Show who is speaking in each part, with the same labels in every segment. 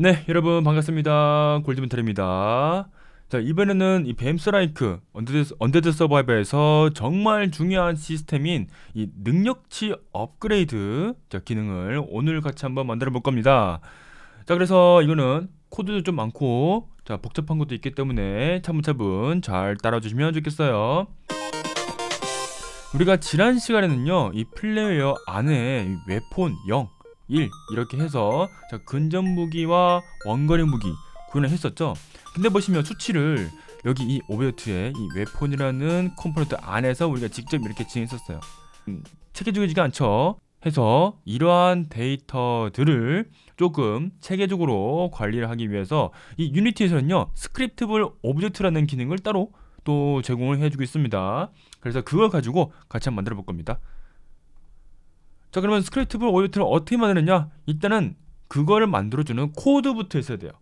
Speaker 1: 네, 여러분 반갑습니다. 골드멘탈입니다. 자, 이번에는 이 뱀스라이크 언더드 언데드 서바이버에서 정말 중요한 시스템인 이 능력치 업그레이드 자, 기능을 오늘 같이 한번 만들어 볼 겁니다. 자, 그래서 이거는 코드도 좀 많고 자, 복잡한 것도 있기 때문에 차분차분 잘 따라 주시면 좋겠어요. 우리가 지난 시간에는요. 이 플레이어 안에 웨폰 0 1 이렇게 해서 자 근접 무기와 원거리 무기 구현을 했었죠 근데 보시면 수치를 여기 이 오베어트의 이 웨폰이라는 컴포넌트 안에서 우리가 직접 이렇게 진행했었어요 음, 체계적이지가 않죠 해서 이러한 데이터들을 조금 체계적으로 관리를 하기 위해서 이 유니티에서는요 스크립트블 오브젝트라는 기능을 따로 또 제공을 해주고 있습니다 그래서 그걸 가지고 같이 한번 만들어 볼 겁니다 자 그러면 스크립트볼 오디트를 오 어떻게 만드느냐 일단은 그거를 만들어주는 코드부터 있어야 돼요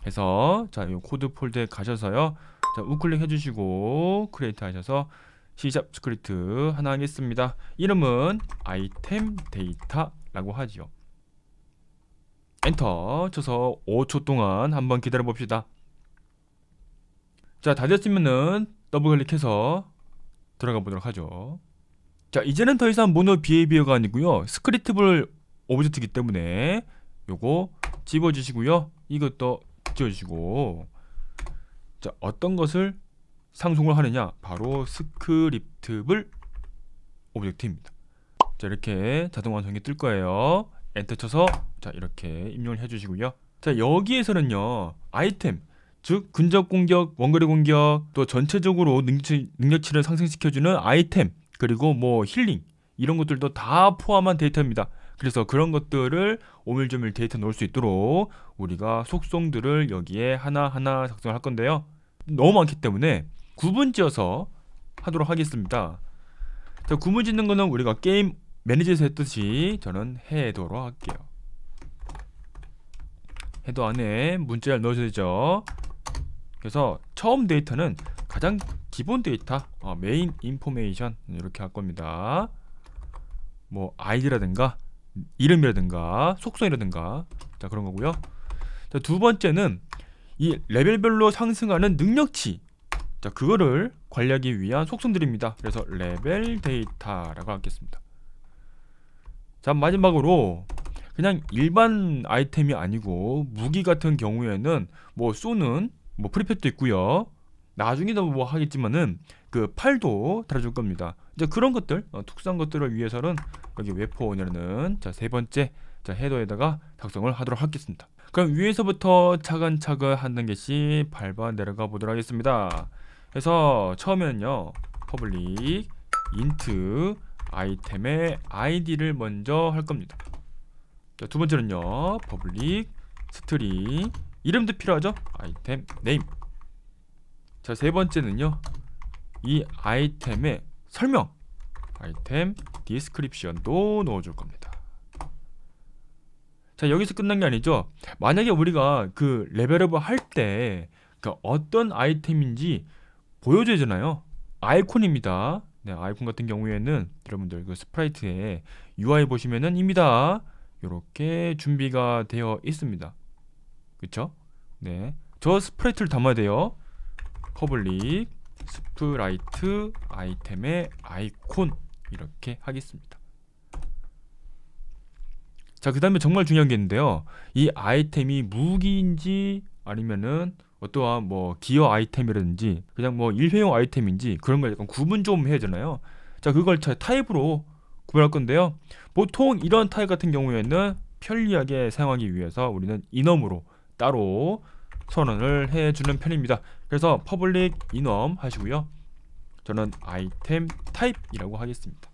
Speaker 1: 그래서 자이 코드 폴드에 가셔서요 자 우클릭 해주시고 크리에이트 하셔서 시작 스크립트 하나 하겠습니다 이름은 아이템 데이터라고 하지요 엔터 쳐서 5초 동안 한번 기다려 봅시다 자 다 됐으면은 더블 클릭해서 들어가 보도록 하죠 자 이제는 더 이상 모노 비헤비어가 아니고요 스크립트블 오브젝트이기 때문에 요거 집어주시고요 이것도 지워주시고자 어떤 것을 상속을 하느냐 바로 스크립트블 오브젝트입니다 자 이렇게 자동 완성이 뜰 거예요 엔터 쳐서 자 이렇게 입력을 해주시고요 자 여기에서는요 아이템 즉 근접 공격, 원거리 공격, 또 전체적으로 능치 능력치를 상승시켜주는 아이템 그리고 뭐 힐링 이런 것들도 다 포함한 데이터입니다. 그래서 그런 것들을 오밀조밀 데이터 넣을 수 있도록 우리가 속성들을 여기에 하나하나 작성할 건데요. 너무 많기 때문에 구분지어서 하도록 하겠습니다. 자, 구분 짓는 거는 우리가 게임 매니저에서 했듯이 저는 해도로 할게요. 해도 안에 문자를 넣어줘야 되죠. 그래서 처음 데이터는 가장 기본 데이터 어, 메인 인포메이션 이렇게 할 겁니다 뭐 아이디라든가 이름이라든가 속성이라든가 자 그런 거고요 자, 두 번째는 이 레벨별로 상승하는 능력치 자 그거를 관리하기 위한 속성들입니다 그래서 레벨 데이터라고 하겠습니다 자 마지막으로 그냥 일반 아이템이 아니고 무기 같은 경우에는 뭐 쏘는 뭐 프리펫도 있고요 나중에도 뭐 하겠지만은 그 팔도 달아줄 겁니다. 이제 그런 것들 어, 특수한 것들을 위해서는 여기 웨포원이라는 자세 번째 자 헤더에다가 작성을 하도록 하겠습니다. 그럼 위에서부터 차근차근 한 단계씩 밟아 내려가 보도록 하겠습니다. 그래서 처음에는요 퍼블릭 인트 아이템의 아이디를 먼저 할 겁니다. 자, 두 번째는요. 퍼블릭 스트링 이름도 필요하죠? 아이템 네임. 자세 번째는요 이 아이템의 설명 아이템 디스크립션도 넣어줄 겁니다 자 여기서 끝난 게 아니죠 만약에 우리가 그 레벨업을 할때그 그러니까 어떤 아이템인지 보여주잖아요 아이콘입니다 네, 아이콘 같은 경우에는 여러분들 그 스프라이트에 UI 보시면은 입니다 이렇게 준비가 되어 있습니다 그렇죠 네. 저 스프라이트를 담아야 돼요 퍼블릭 스프라이트 아이템의 아이콘 이렇게 하겠습니다 자 그 다음에 정말 중요한 게 있는데요 이 아이템이 무기인지 아니면은 어떠한 뭐 기어 아이템이라든지 그냥 뭐 일회용 아이템인지 그런 걸 약간 구분 좀 해야 되나요자 그걸 자 타입으로 구별할 건데요 보통 이런 타입 같은 경우에는 편리하게 사용하기 위해서 우리는 이넘으로 따로 선언을 해주는 편입니다 그래서 퍼블릭 인원 하시고요. 저는 아이템 타입이라고 하겠습니다.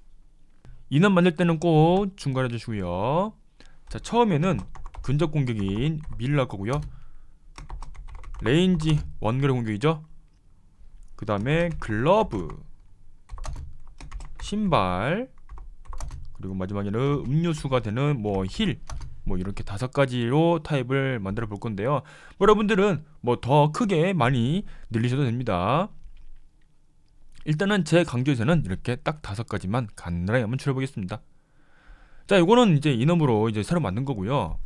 Speaker 1: 인원 만들 때는 꼭중간에 주시고요. 자, 처음에는 근접 공격인 밀을 할 거고요. 레인지 원거리 공격이죠. 그 다음에 글러브 신발 그리고 마지막에는 음료수가 되는 뭐힐 뭐 이렇게 다섯 가지로 타입을 만들어 볼 건데요. 뭐 여러분들은 뭐 더 크게 많이 늘리셔도 됩니다. 일단은 제 강조에서는 이렇게 딱 다섯 가지만 간단하게 한번 줄여보겠습니다. 자, 이거는 이제 이놈으로 이제 새로 만든 거고요.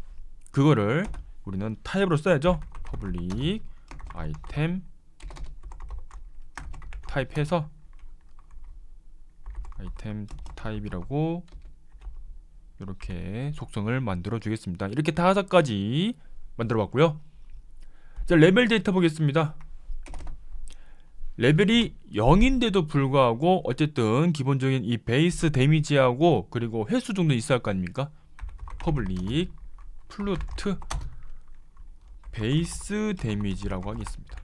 Speaker 1: 그거를 우리는 타입으로 써야죠. public item 타입해서 아이템 타입이라고 이렇게 속성을 만들어 주겠습니다. 이렇게 다섯 가지 만들어 봤고요. 자, 레벨 데이터 보겠습니다. 레벨이 0인데도 불구하고 어쨌든 기본적인 이 베이스 데미지하고 그리고 횟수 정도 있어야 할 거 아닙니까? 퍼블릭 플루트 베이스 데미지라고 하겠습니다.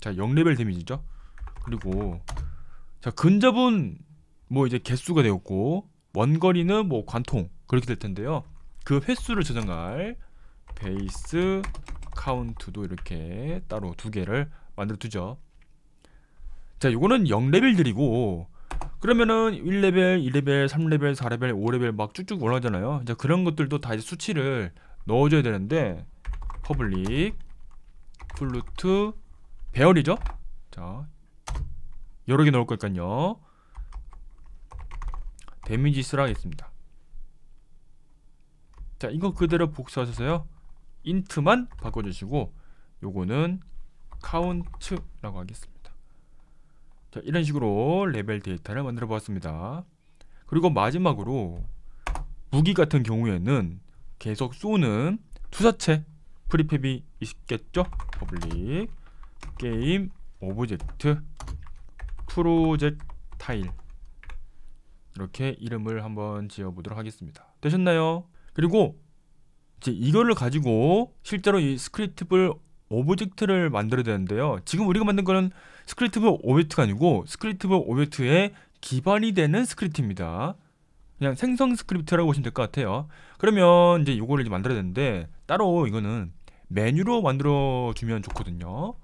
Speaker 1: 자, 0레벨 데미지죠. 그리고 자, 근접은 뭐 이제 개수가 되었고 원거리는 뭐 관통 그렇게 될 텐데요 그 횟수를 저장할 베이스 카운트도 이렇게 따로 두 개를 만들어 두죠 자 요거는 0레벨들이고 그러면은 1레벨, 2레벨, 3레벨, 4레벨, 5레벨 막 쭉쭉 올라가잖아요 이제 그런 것들도 다 이제 수치를 넣어줘야 되는데 퍼블릭 플루트 배열이죠 자 여러 개 넣을 거니까요 데미지 쓰라 하겠습니다 자 이거 그대로 복수하셔서요 인트만 바꿔주시고 요거는 카운트라고 하겠습니다 자 이런 식으로 레벨 데이터를 만들어 보았습니다 그리고 마지막으로 무기 같은 경우에는 계속 쏘는 투사체 프리팹이 있겠죠? 퍼블릭 게임 오브젝트 프로젝타일 이렇게 이름을 한번 지어보도록 하겠습니다. 되셨나요? 그리고 이제 이거를 가지고 실제로 이 스크립트블 오브젝트를 만들어야 되는데요. 지금 우리가 만든 거는 스크립트블 오브젝트가 아니고 스크립트블 오브젝트에 기반이 되는 스크립트입니다. 그냥 생성 스크립트라고 보시면 될 것 같아요. 그러면 이제 이거를 이제 만들어야 되는데 따로 이거는 메뉴로 만들어 주면 좋거든요.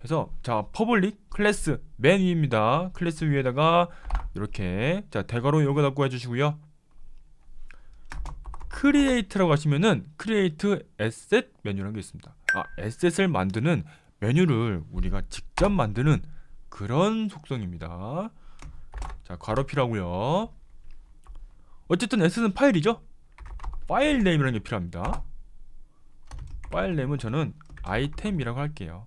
Speaker 1: 그래서 자 퍼블릭 클래스 맨 위입니다. 클래스 위에다가 이렇게 자 대괄호 여기다 고해주시고요 크리에이트라고 하시면은 크리에이트 에셋 메뉴라는 게 있습니다. 아 에셋을 만드는 메뉴를 우리가 직접 만드는 그런 속성입니다. 자 괄호피라고요. 어쨌든 에셋은 파일이죠. 파일 네임이라는 게 필요합니다. 파일 네임은 저는 아이템이라고 할게요.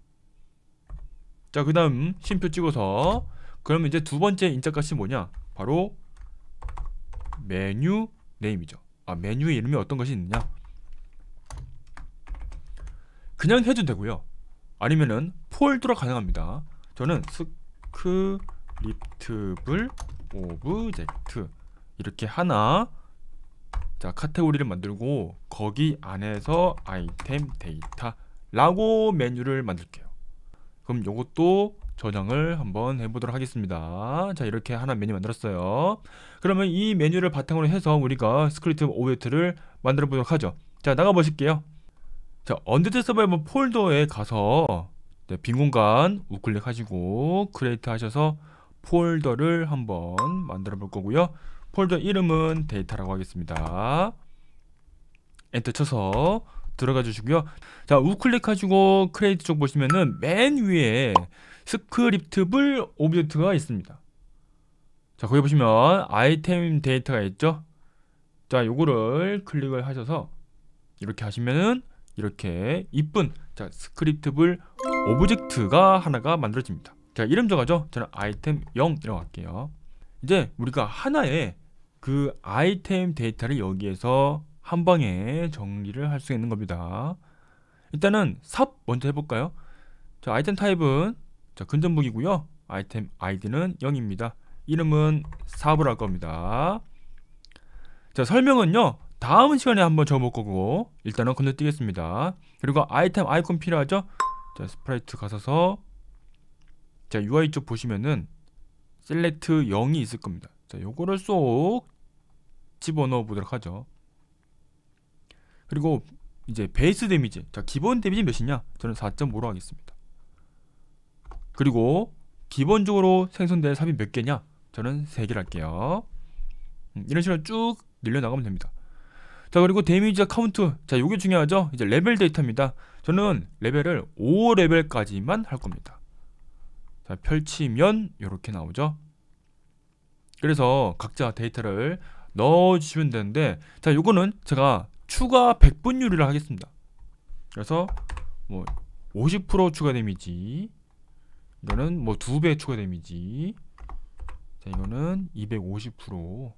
Speaker 1: 자, 그 다음 쉼표 찍어서 그러면 이제 두 번째 인자값이 뭐냐? 바로 메뉴 네임이죠. 아, 메뉴의 이름이 어떤 것이 있느냐? 그냥 해도 되고요. 아니면은 폴드로 가능합니다. 저는 스크립트블 오브젝트 이렇게 하나 자 카테고리를 만들고 거기 안에서 아이템 데이터라고 메뉴를 만들게요. 그럼 요것도 저장을 한번 해보도록 하겠습니다 자 이렇게 하나 메뉴 만들었어요 그러면 이 메뉴를 바탕으로 해서 우리가 스크립트 오브젝트를 만들어 보도록 하죠 자 나가 보실게요 자 언데드 서바이버 뭐 폴더에 가서 네, 빈 공간 우클릭 하시고 크리에이트 하셔서 폴더를 한번 만들어 볼 거고요 폴더 이름은 데이터라고 하겠습니다 엔터 쳐서 들어가 주시고요 자 우클릭 하시고 크레이트 쪽 보시면은 맨 위에 스크립트블 오브젝트가 있습니다 자 거기 보시면 아이템 데이터가 있죠 자 요거를 클릭을 하셔서 이렇게 하시면은 이렇게 이쁜 자 스크립트블 오브젝트가 하나가 만들어집니다 자 이름 정하죠 저는 아이템 0이라고 할게요 이제 우리가 하나의 그 아이템 데이터를 여기에서 한 방에 정리를 할 수 있는 겁니다. 일단은 삽 먼저 해볼까요? 자, 아이템 타입은 자, 근전무이고요 아이템 아이디는 0입니다. 이름은 삽을 할 겁니다. 자, 설명은요. 다음 시간에 한번 적어볼 거고 일단은 건너뛰겠습니다. 그리고 아이템 아이콘 필요하죠? 자, 스프라이트 가서서 자, UI 쪽 보시면은 셀렉트 0이 있을 겁니다. 자, 요거를 쏙 집어넣어 보도록 하죠. 그리고 이제 베이스 데미지 자 기본 데미지 몇이냐 저는 4.5로 하겠습니다 그리고 기본적으로 생성될 삽입몇 개냐 저는 3개를 할게요 음, 이런 식으로 쭉 늘려나가면 됩니다 자 그리고 데미지와 카운트 자 요게 중요하죠 이제 레벨 데이터입니다 저는 레벨을 5레벨까지만 할 겁니다 자 펼치면 이렇게 나오죠 그래서 각자 데이터를 넣어주시면 되는데 자 요거는 제가 추가 백분율이라 하겠습니다. 그래서 뭐 50% 추가 데미지 이거는 뭐 두 배 추가 데미지 자 이거는 250%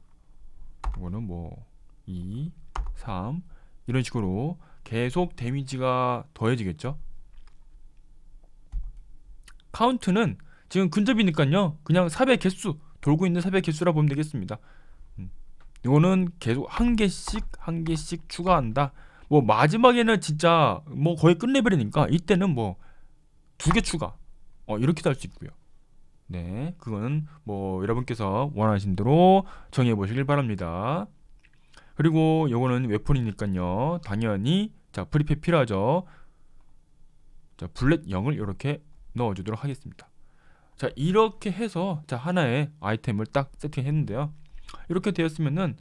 Speaker 1: 이거는 뭐 2, 3 이런 식으로 계속 데미지가 더해지겠죠 카운트는 지금 근접이니까요 그냥 4배 개수 돌고 있는 4배 개수라 보면 되겠습니다 이거는 계속 한 개씩 한 개씩 추가한다. 뭐 마지막에는 진짜 뭐 거의 끝내버리니까 이때는 뭐 두 개 추가 어 이렇게도 할 수 있고요. 네, 그거는 뭐 여러분께서 원하신 대로 정해 보시길 바랍니다. 그리고 요거는 웹폰이니까요. 당연히 자프리패 필요하죠. 자블랙 0을 이렇게 넣어주도록 하겠습니다. 자 이렇게 해서 자 하나의 아이템을 딱 세팅했는데요. 이렇게 되었으면은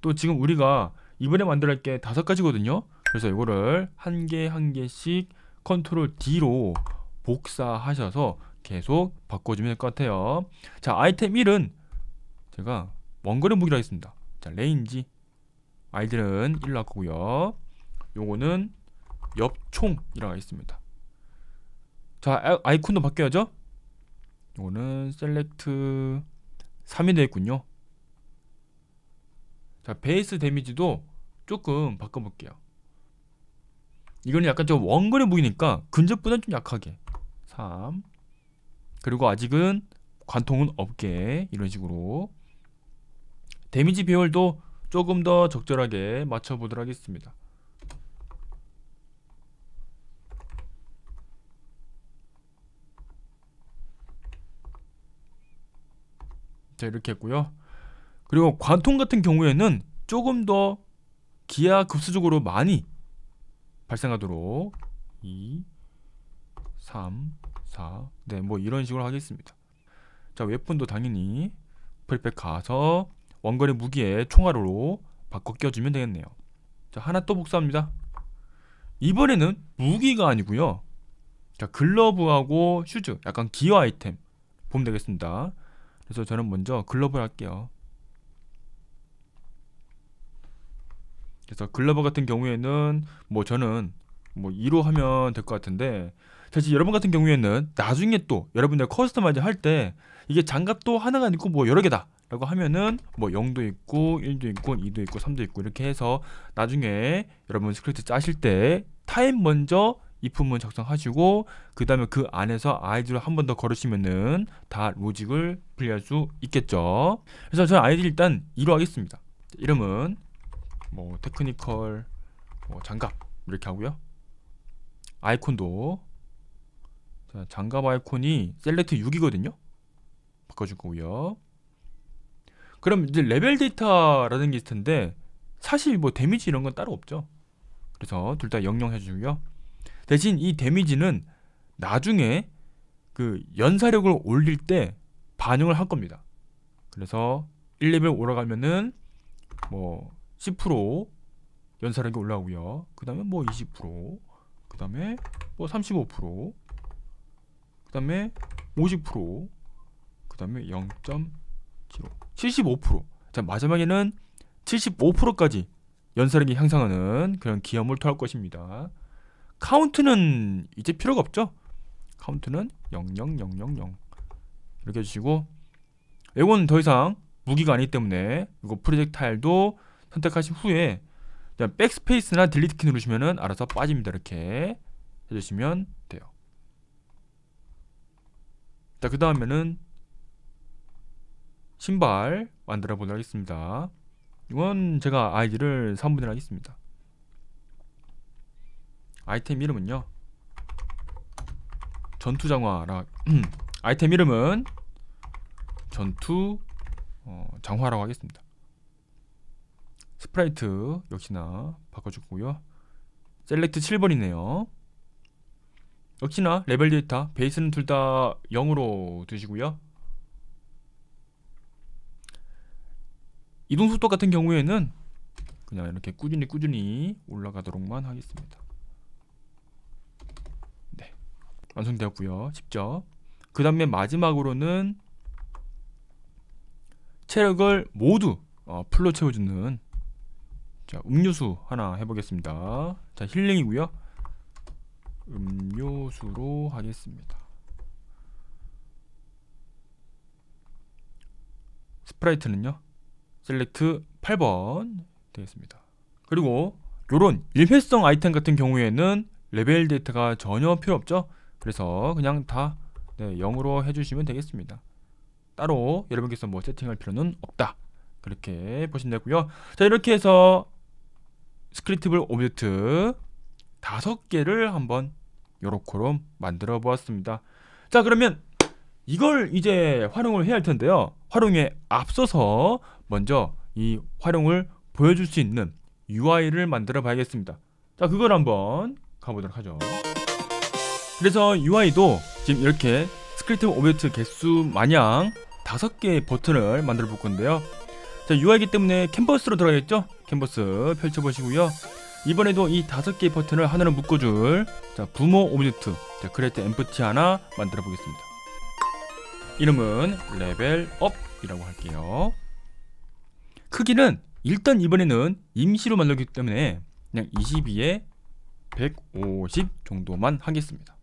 Speaker 1: 또 지금 우리가 이번에 만들어야 게 다섯 가지거든요. 그래서 이거를 한 개 한 개씩 컨트롤 D로 복사하셔서 계속 바꿔주면 될 것 같아요. 자 아이템 1은 제가 원거리 무기라했습니다자 레인지 아이들은 1로 할고요 요거는 옆총이라고 했습니다자 아, 아이콘도 바뀌어야죠. 요거는 셀렉트 3이 되겠군요. 자 베이스 데미지도 조금 바꿔볼게요 이거는 약간 좀 원거리 보이니까근접보다좀 약하게 3 그리고 아직은 관통은 없게 이런 식으로 데미지 배열도 조금 더 적절하게 맞춰보도록 하겠습니다 자 이렇게 했고요 그리고 관통 같은 경우에는 조금 더 기하 급수적으로 많이 발생하도록 2, 3, 4, 네, 뭐 이런 식으로 하겠습니다. 자, 웹폰도 당연히 프리팩 가서 원거리 무기에 총알로 바꿔 껴주면 되겠네요. 자, 하나 또 복사합니다. 이번에는 무기가 아니고요. 자, 글러브하고 슈즈, 약간 기어 아이템 보면 되겠습니다. 그래서 저는 먼저 글러브를 할게요. 그래서 글러버 같은 경우에는 뭐 저는 뭐 2로 하면 될 것 같은데 사실 여러분 같은 경우에는 나중에 또 여러분들 커스터마이즈 할때 이게 장갑도 하나가 있고 뭐 여러 개다 라고 하면은 뭐 0도 있고 1도 있고 2도 있고 3도 있고 이렇게 해서 나중에 여러분 스크립트 짜실 때 타임 먼저 이품문 작성하시고 그 다음에 그 안에서 아이디를 한번 더 걸으시면은 다 로직을 분리할 수 있겠죠 그래서 저는 아이디 일단 2로 하겠습니다 이름은 뭐 테크니컬 뭐 장갑 이렇게 하고요 아이콘도 자, 장갑 아이콘이 셀렉트 6이거든요 바꿔줄 거고요 그럼 이제 레벨 데이터라는 게 있을 텐데 사실 뭐 데미지 이런 건 따로 없죠 그래서 둘다00 해주고요 대신 이 데미지는 나중에 그 연사력을 올릴 때 반영을 할 겁니다 그래서 1레벨 올라가면은 뭐 10%연사량이 올라오고요. 그 다음에 뭐 20%, 그 다음에 뭐 35%, 그 다음에 50%, 그 다음에 0.75, 75%. 자 마지막에는 75%까지 연사력이 향상하는 그런 기염을 토할 것입니다. 카운트는 이제 필요가 없죠. 카운트는 00000 이렇게 해주시고 이건 더 이상 무기가 아니기 때문에 이거 프로젝타일도 선택하신 후에 백스페이스나 딜리트 키 누르시면은 알아서 빠집니다. 이렇게 해주시면 돼요. 자, 그 다음에는 신발 만들어 보도록 하겠습니다. 이건 제가 아이디를 3분을 하겠습니다. 아이템 이름은요. 전투장화라 아이템 이름은 전투 어, 장화라고 하겠습니다. 스프라이트 역시나 바꿔주고요. 셀렉트 7번이네요. 역시나 레벨 데이터 베이스는 둘 다 0으로 두시고요. 이동 속도 같은 경우에는 그냥 이렇게 꾸준히 꾸준히 올라가도록만 하겠습니다. 네. 완성되었고요. 직접 그 다음에 마지막으로는 체력을 모두 어, 풀로 채워주는 자 음료수 하나 해보겠습니다 자힐링이구요 음료수로 하겠습니다 스프라이트는요 셀렉트 8번 되겠습니다 그리고 요런 일회성 아이템 같은 경우에는 레벨 데이터가 전혀 필요 없죠 그래서 그냥 다 네, 0으로 해주시면 되겠습니다 따로 여러분께서 뭐 세팅할 필요는 없다 그렇게 보시면 되고요 자 이렇게 해서 스크립트블 오브젝트 다섯 개를 한번 요렇게로 만들어 보았습니다. 자 그러면 이걸 이제 활용을 해야 할 텐데요. 활용에 앞서서 먼저 이 활용을 보여줄 수 있는 UI를 만들어 봐야겠습니다. 자 그걸 한번 가보도록 하죠. 그래서 UI도 지금 이렇게 스크립트 오브젝트 개수 마냥 다섯 개의 버튼을 만들어 볼 건데요. 자, UI기 때문에 캔버스로 들어가겠죠? 캔버스 펼쳐보시고요. 이번에도 이 다섯 개의 버튼을 하나로 묶어줄 자 부모 오브젝트 자 크레이트 엠프티 하나 만들어 보겠습니다 이름은 레벨업이라고 할게요 크기는 일단 이번에는 임시로 만들기 때문에 그냥 22에 150 정도만 하겠습니다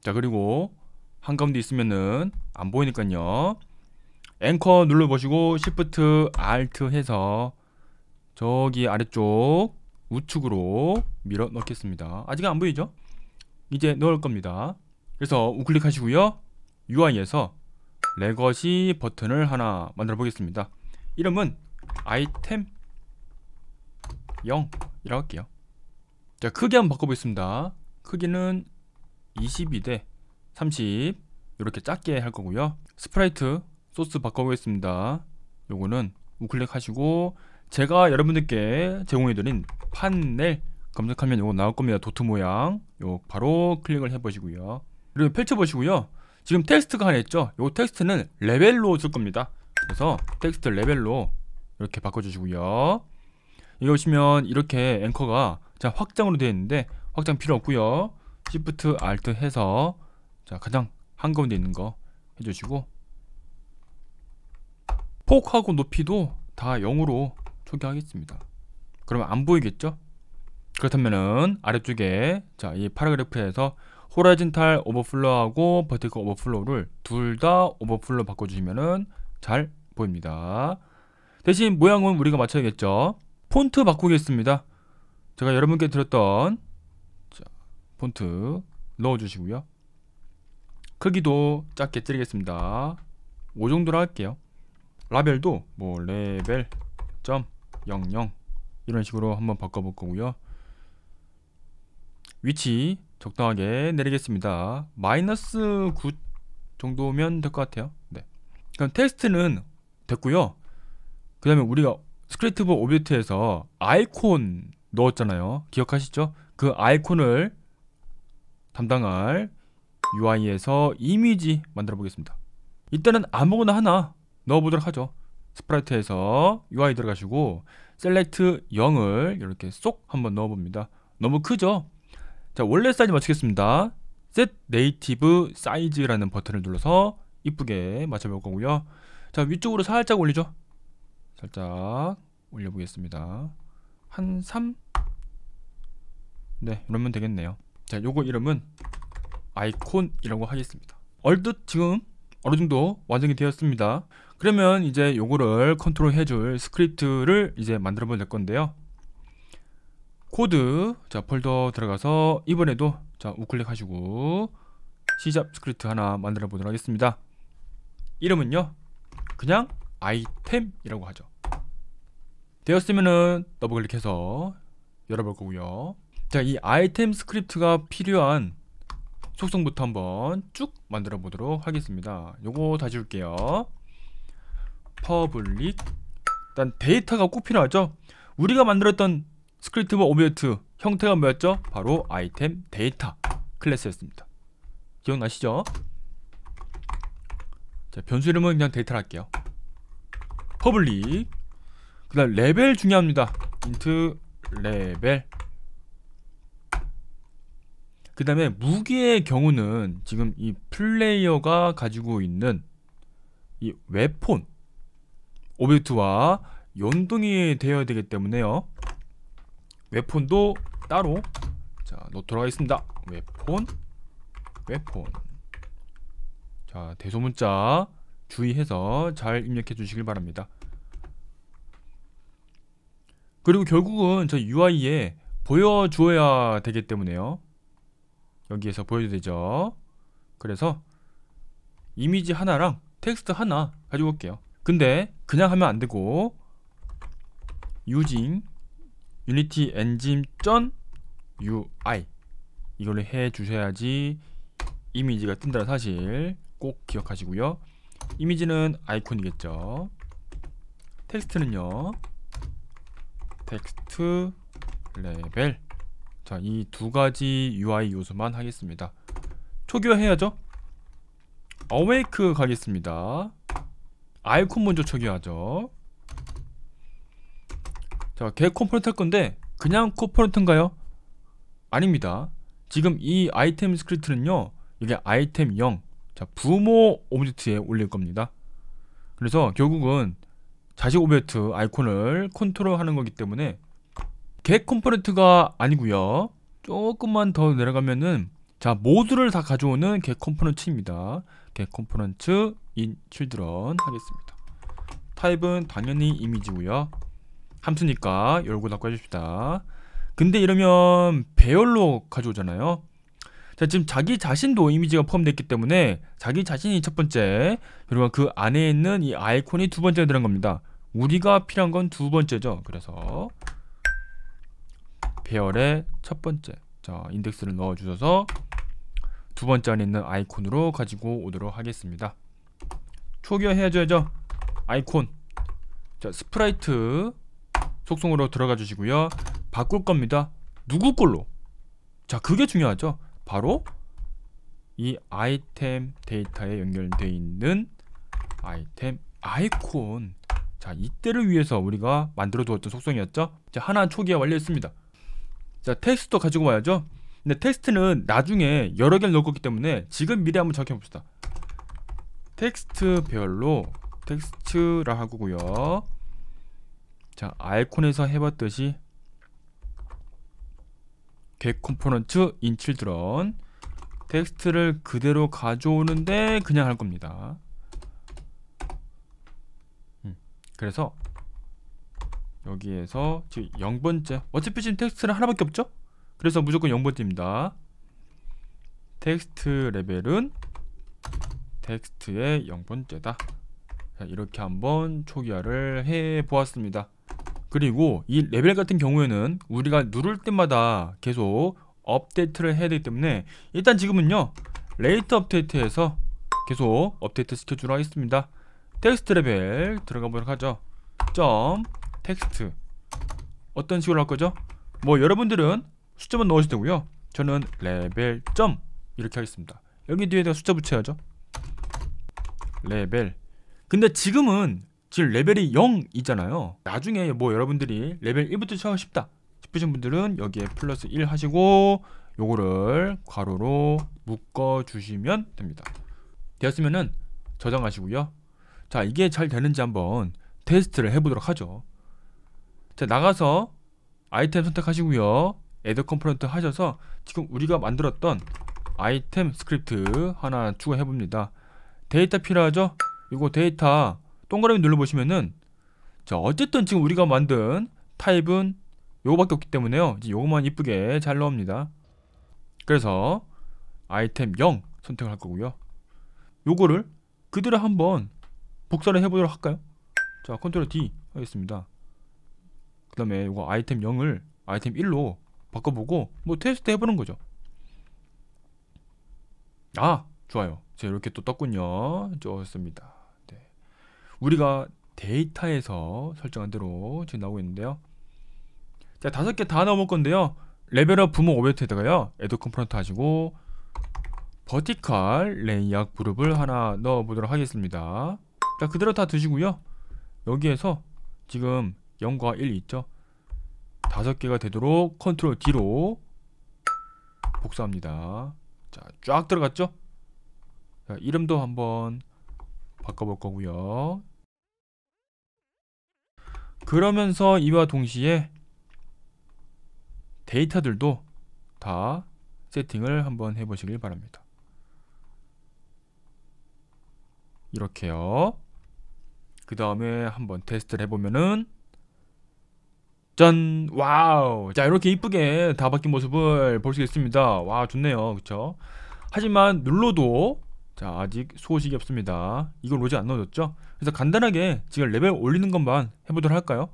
Speaker 1: 자 그리고 한가운데 있으면은 안 보이니까요 앵커 눌러보시고 시프트 알트 해서 저기 아래쪽 우측으로 밀어 넣겠습니다 아직 안 보이죠? 이제 넣을 겁니다 그래서 우클릭 하시고요 UI에서 레거시 버튼을 하나 만들어 보겠습니다 이름은 아이템 0 이라고 할게요 자 크기 한번 바꿔보겠습니다 크기는 22대 30 이렇게 작게 할 거고요 스프라이트 소스 바꿔보겠습니다 요거는 우클릭 하시고 제가 여러분들께 제공해드린 판넬 검색하면 요거 나올 겁니다 도트 모양 요 바로 클릭을 해보시고요 그리고 펼쳐보시고요 지금 텍스트가 하나 있죠 요 텍스트는 레벨로 줄 겁니다 그래서 텍스트 레벨로 이렇게 바꿔주시고요 이거 보시면 이렇게 앵커가 자 확장으로 되어 있는데 확장 필요 없고요 Shift Alt 해서 자 가장 한가운데 있는 거 해주시고 폭하고 높이도 다 0으로 초기하겠습니다 그러면 안 보이겠죠? 그렇다면은 아래쪽에 자이 파라그래프에서 호라이즌탈 오버플로하고 버티컬 오버플로우를 둘 다 오버플로 바꿔주시면은 잘 보입니다 대신 모양은 우리가 맞춰야겠죠 폰트 바꾸겠습니다 제가 여러분께 드렸던 자, 폰트 넣어주시고요 크기도 작게 줄이겠습니다 5 정도로 할게요 라벨도 뭐 레벨 점00 이런 식으로 한번 바꿔볼 거고요 위치 적당하게 내리겠습니다 마이너스 9 정도면 될 것 같아요 네. 그럼 테스트는 됐고요 그 다음에 우리가 스크립트브 오브젝트에서 아이콘 넣었잖아요 기억하시죠? 그 아이콘을 담당할 UI에서 이미지 만들어 보겠습니다 이때는 아무거나 하나 넣어보도록 하죠. 스프라이트에서 UI 들어가시고 셀렉트 0을 이렇게 쏙 한번 넣어봅니다. 너무 크죠? 자 원래 사이즈 맞추겠습니다. set native size라는 버튼을 눌러서 이쁘게 맞춰볼 거고요. 자 위쪽으로 살짝 올리죠. 살짝 올려보겠습니다. 한 3? 네 이러면 되겠네요. 자 요거 이름은 아이콘이라고 하겠습니다. 얼듯 지금 어느 정도 완성이 되었습니다. 그러면 이제 요거를 컨트롤 해줄 스크립트를 이제 만들어 보면 건데요 코드 자 폴더 들어가서 이번에도 자 우클릭 하시고 시작 스크립트 하나 만들어 보도록 하겠습니다 이름은요 그냥 아이템이라고 하죠 되었으면은 더블 클릭해서 열어볼 거고요 자 이 아이템 스크립트가 필요한 속성부터 한번 쭉 만들어 보도록 하겠습니다 요거 다지울게요 퍼블릭 일단 데이터가 꼭 필요하죠 우리가 만들었던 스크립트버 오브젝트 형태가 뭐였죠? 바로 아이템 데이터 클래스였습니다 기억나시죠? 자, 변수 이름은 그냥 데이터 로 할게요 퍼블릭 그 다음 레벨 중요합니다 인트 레벨 그 다음에 무기의 경우는 지금 이 플레이어가 가지고 있는 이 웨폰 오비트와 연동이 되어야 되기 때문에요 웹폰도 따로 자 놓도록 하겠습니다 웹폰 웹폰 자 대소문자 주의해서 잘 입력해 주시길 바랍니다 그리고 결국은 저 UI에 보여줘야 되기 때문에요 여기에서 보여줘야 되죠 그래서 이미지 하나랑 텍스트 하나 가지고 올게요 근데 그냥 하면 안 되고 using unity engine UI 이걸로 해 주셔야지 이미지가 뜬다는 사실 꼭 기억하시고요 이미지는 아이콘이겠죠 텍스트는요 텍스트 레벨 자이 두 가지 UI 요소만 하겠습니다 초기화 해야죠 어웨이크 가겠습니다 아이콘 먼저 초기화하죠 자, 개 컴포넌트 할 건데 그냥 컴포넌트인가요? 아닙니다 지금 이 아이템 스크립트는요 이게 아이템 0 자, 부모 오브젝트에 올릴 겁니다 그래서 결국은 자식 오브젝트 아이콘을 컨트롤하는 거기 때문에 개 컴포넌트가 아니구요 조금만 더 내려가면은 자 모두를 다 가져오는 개 컴포넌트입니다 이렇게 컴포넌트 인 children 하겠습니다. 타입은 당연히 이미지고요. 함수니까 열고 닫고 해줍시다. 근데 이러면 배열로 가져오잖아요. 자 지금 자기 자신도 이미지가 포함됐기 때문에 자기 자신이 첫 번째 그리고 그 안에 있는 이 아이콘이 두 번째가 되는 겁니다. 우리가 필요한 건 두 번째죠. 그래서 배열의 첫 번째 자 인덱스를 넣어주셔서 두 번째 안에 있는 아이콘으로 가지고 오도록 하겠습니다 초기화 해줘야죠 아이콘 자 스프라이트 속성으로 들어가 주시고요 바꿀 겁니다 누구 걸로 자 그게 중요하죠 바로 이 아이템 데이터에 연결되어 있는 아이템 아이콘 자 이때를 위해서 우리가 만들어 두었던 속성이었죠 자 하나 초기화 완료했습니다 자 텍스트 가지고 와야죠 근데 텍스트는 나중에 여러 개를 넣을 거기 때문에 지금 미리 한번 적해 봅시다. 텍스트별로 텍스트라 하고요. 자, 아이콘에서 해봤듯이 개 컴포넌트 인칠드런 텍스트를 그대로 가져오는데 그냥 할 겁니다. 음, 그래서 여기에서 지금 0번째 어차피 지금 텍스트는 하나밖에 없죠? 그래서 무조건 0번 째입니다 텍스트 레벨은 텍스트의 0번째다 자, 이렇게 한번 초기화를 해 보았습니다 그리고 이 레벨 같은 경우에는 우리가 누를 때마다 계속 업데이트를 해야 되기 때문에 일단 지금은요 레이트 업데이트에서 계속 업데이트 시켜주라 하겠습니다 텍스트 레벨 들어가 보도록 하죠 점 텍스트 어떤 식으로 할 거죠? 뭐 여러분들은 숫자만 넣으셔도 되고요 저는 레벨 점 이렇게 하겠습니다 여기 뒤에다가 숫자 붙여야죠 레벨 근데 지금은 지금 레벨이 0이잖아요 나중에 뭐 여러분들이 레벨 1부터 채우고 싶다 싶으신 분들은 여기에 플러스 1 하시고 요거를 괄호로 묶어 주시면 됩니다 되었으면은 저장하시고요 자 이게 잘 되는지 한번 테스트를 해보도록 하죠 자 나가서 아이템 선택하시고요 애드 컴포넌트 하셔서 지금 우리가 만들었던 아이템 스크립트 하나 추가해 봅니다 데이터 필요하죠 이거 데이터 동그라미 눌러보시면은 자 어쨌든 지금 우리가 만든 타입은 요거밖에 없기 때문에요 이제 요거만 이쁘게 잘 나옵니다 그래서 아이템 0 선택을 할 거고요 요거를 그대로 한번 복사를 해보도록 할까요 자 컨트롤 D 하겠습니다 그 다음에 요거 아이템 0을 아이템 1로 바꿔보고 뭐 테스트 해보는 거죠 아 좋아요 자 이렇게 또 떴군요 좋습니다 네. 우리가 데이터에서 설정한 대로 지금 나오고 있는데요 자 다섯 개 다 넣어볼 건데요 레벨업 부모 오베트에다가요 에드 컴프런트 하시고 버티컬 레이약 그룹을 하나 넣어보도록 하겠습니다 자 그대로 다 드시고요 여기에서 지금 0과 1 있죠 다섯 개가 되도록 컨트롤 D로 복사합니다. 자, 쫙 들어갔죠? 자, 이름도 한번 바꿔볼 거고요. 그러면서 이와 동시에 데이터들도 다 세팅을 한번 해보시길 바랍니다. 이렇게요. 그 다음에 한번 테스트를 해보면은 짠 와우 자 이렇게 이쁘게 다 바뀐 모습을 볼 수 있습니다 와 좋네요 그쵸 하지만 눌러도 자 아직 소식이 없습니다 이거 로지 안 넣어줬죠 그래서 간단하게 지금 레벨 올리는 것만 해보도록 할까요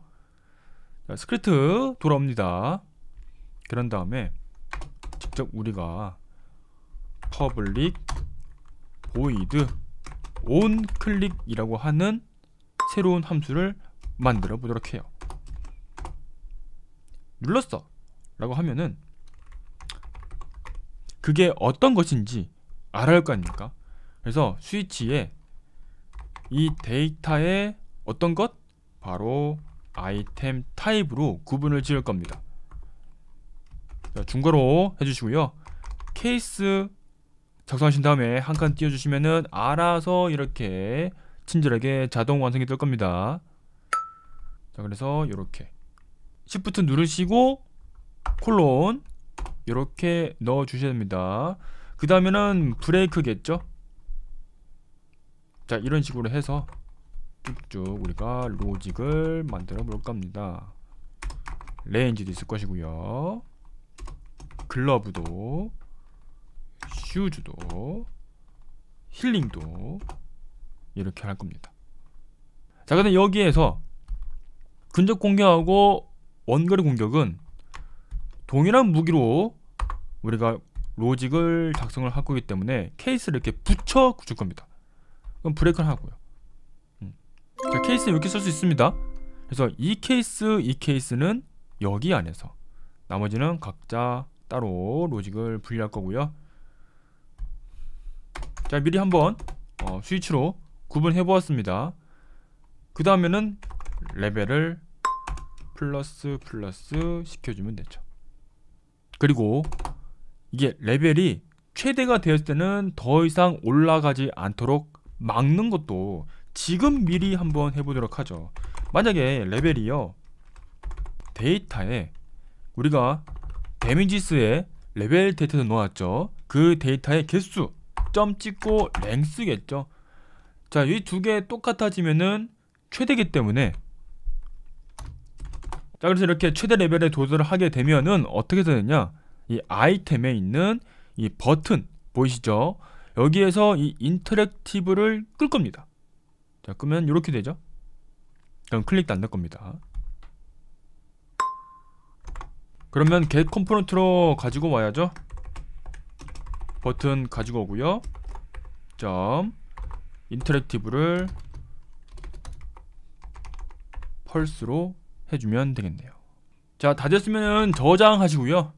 Speaker 1: 자, 스크립트 돌아옵니다 그런 다음에 직접 우리가 퍼블릭 보이드 온클릭이라고 하는 새로운 함수를 만들어 보도록 해요 눌렀어 라고 하면은 그게 어떤 것인지 알아야 할 거 아닙니까 그래서 스위치에 이 데이터의 어떤 것? 바로 아이템 타입으로 구분을 지을 겁니다 중괄호 해주시고요 케이스 작성하신 다음에 한 칸 띄워주시면은 알아서 이렇게 친절하게 자동 완성이 될 겁니다 자 그래서 이렇게 Shift 누르시고 콜론 이렇게 넣어 주셔야 됩니다. 그 다음에는 브레이크겠죠? 자 이런 식으로 해서 쭉쭉 우리가 로직을 만들어 볼 겁니다. 레인지도 있을 것이고요. 글러브도 슈즈도 힐링도 이렇게 할 겁니다. 자, 근데 여기에서 근접 공격하고 원거리 공격은 동일한 무기로 우리가 로직을 작성을 하고 있기 때문에 케이스를 이렇게 붙여 줄 겁니다 그럼 브레이크를 하고요 음. 케이스 이렇게 쓸 수 있습니다 그래서 이 케이스, 이 케이스는 여기 안에서 나머지는 각자 따로 로직을 분리할 거고요 자 미리 한번 어, 스위치로 구분해 보았습니다 그 다음에는 레벨을 플러스 플러스 시켜주면 되죠 그리고 이게 레벨이 최대가 되었을 때는 더 이상 올라가지 않도록 막는 것도 지금 미리 한번 해보도록 하죠 만약에 레벨이요 데이터에 우리가 데미지스에 레벨 데이터를 놓았죠 그 데이터의 개수 점 찍고 랭스겠죠 자이 두 개 똑같아지면은 최대기 때문에 자 그래서 이렇게 최대 레벨에 도전을 하게 되면은 어떻게 되느냐 이 아이템에 있는 이 버튼 보이시죠 여기에서 이 인터랙티브를 끌 겁니다 자 끄면 이렇게 되죠 그럼 클릭도 안 될 겁니다 그러면 get 컴포넌트로 가지고 와야죠 버튼 가지고 오고요 점 인터랙티브를 펄스로 해주면 되겠네요 자 다 됐으면 저장하시고요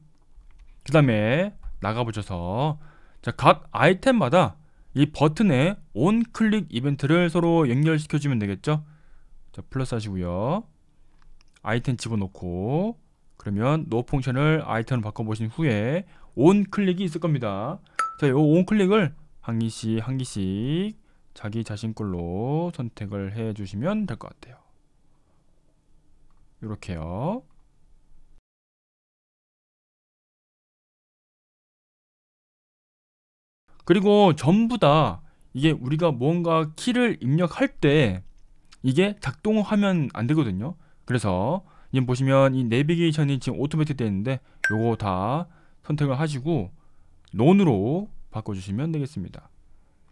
Speaker 1: 그 다음에 나가보셔서 자각 아이템마다 이 버튼에 온클릭 이벤트를 서로 연결시켜주면 되겠죠 자 플러스 하시고요 아이템 집어넣고 그러면 노 펑션을 아이템으로 바꿔보신 후에 온클릭이 있을 겁니다 자이 온클릭을 한 개씩 한 개씩 자기 자신 걸로 선택을 해주시면 될 것 같아요 이렇게요. 그리고 전부 다 이게 우리가 뭔가 키를 입력할 때 이게 작동하면 안 되거든요. 그래서 지금 보시면 이 내비게이션이 지금 오토매틱 되어 있는데 요거 다 선택을 하시고 논으로 바꿔주시면 되겠습니다.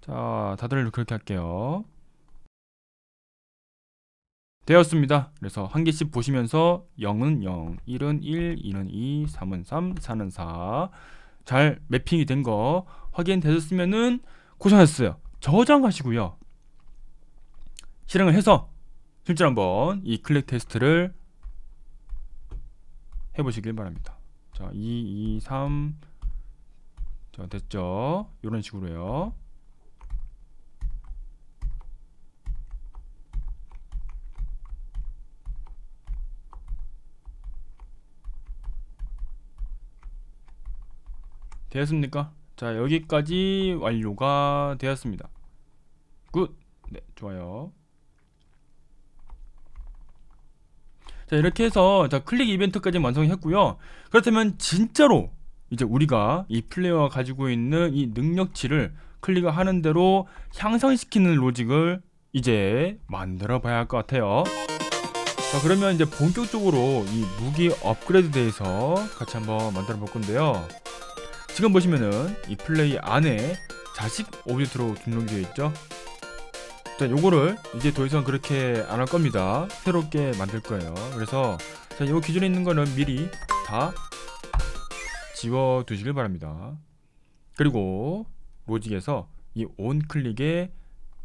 Speaker 1: 자, 다들 그렇게 할게요. 되었습니다. 그래서 한 개씩 보시면서 0은 0, 1은 1, 2는 2, 3은 3, 4는 4. 잘 매핑이 된 거 확인되셨으면은 고생하셨어요. 저장하시고요. 실행을 해서 실제로 한번 이 클릭 테스트를 해보시길 바랍니다. 자, 2, 2, 3. 자, 됐죠? 이런 식으로요. 되었습니까? 자 여기까지 완료가 되었습니다 굿! 네 좋아요 자 이렇게 해서 자 클릭 이벤트까지 완성했고요 그렇다면 진짜로 이제 우리가 이 플레이어가 가지고 있는 이 능력치를 클릭을 하는 대로 향상시키는 로직을 이제 만들어 봐야 할 것 같아요 자 그러면 이제 본격적으로 이 무기 업그레이드에 대해서 같이 한번 만들어 볼 건데요 지금 보시면은 이 플레이 안에 자식 오브젝트로 등록되어 있죠 자 요거를 이제 더 이상 그렇게 안 할 겁니다 새롭게 만들 거예요 그래서 자요거 기존에 있는 거는 미리 다 지워 두시길 바랍니다 그리고 로직에서 이 온클릭에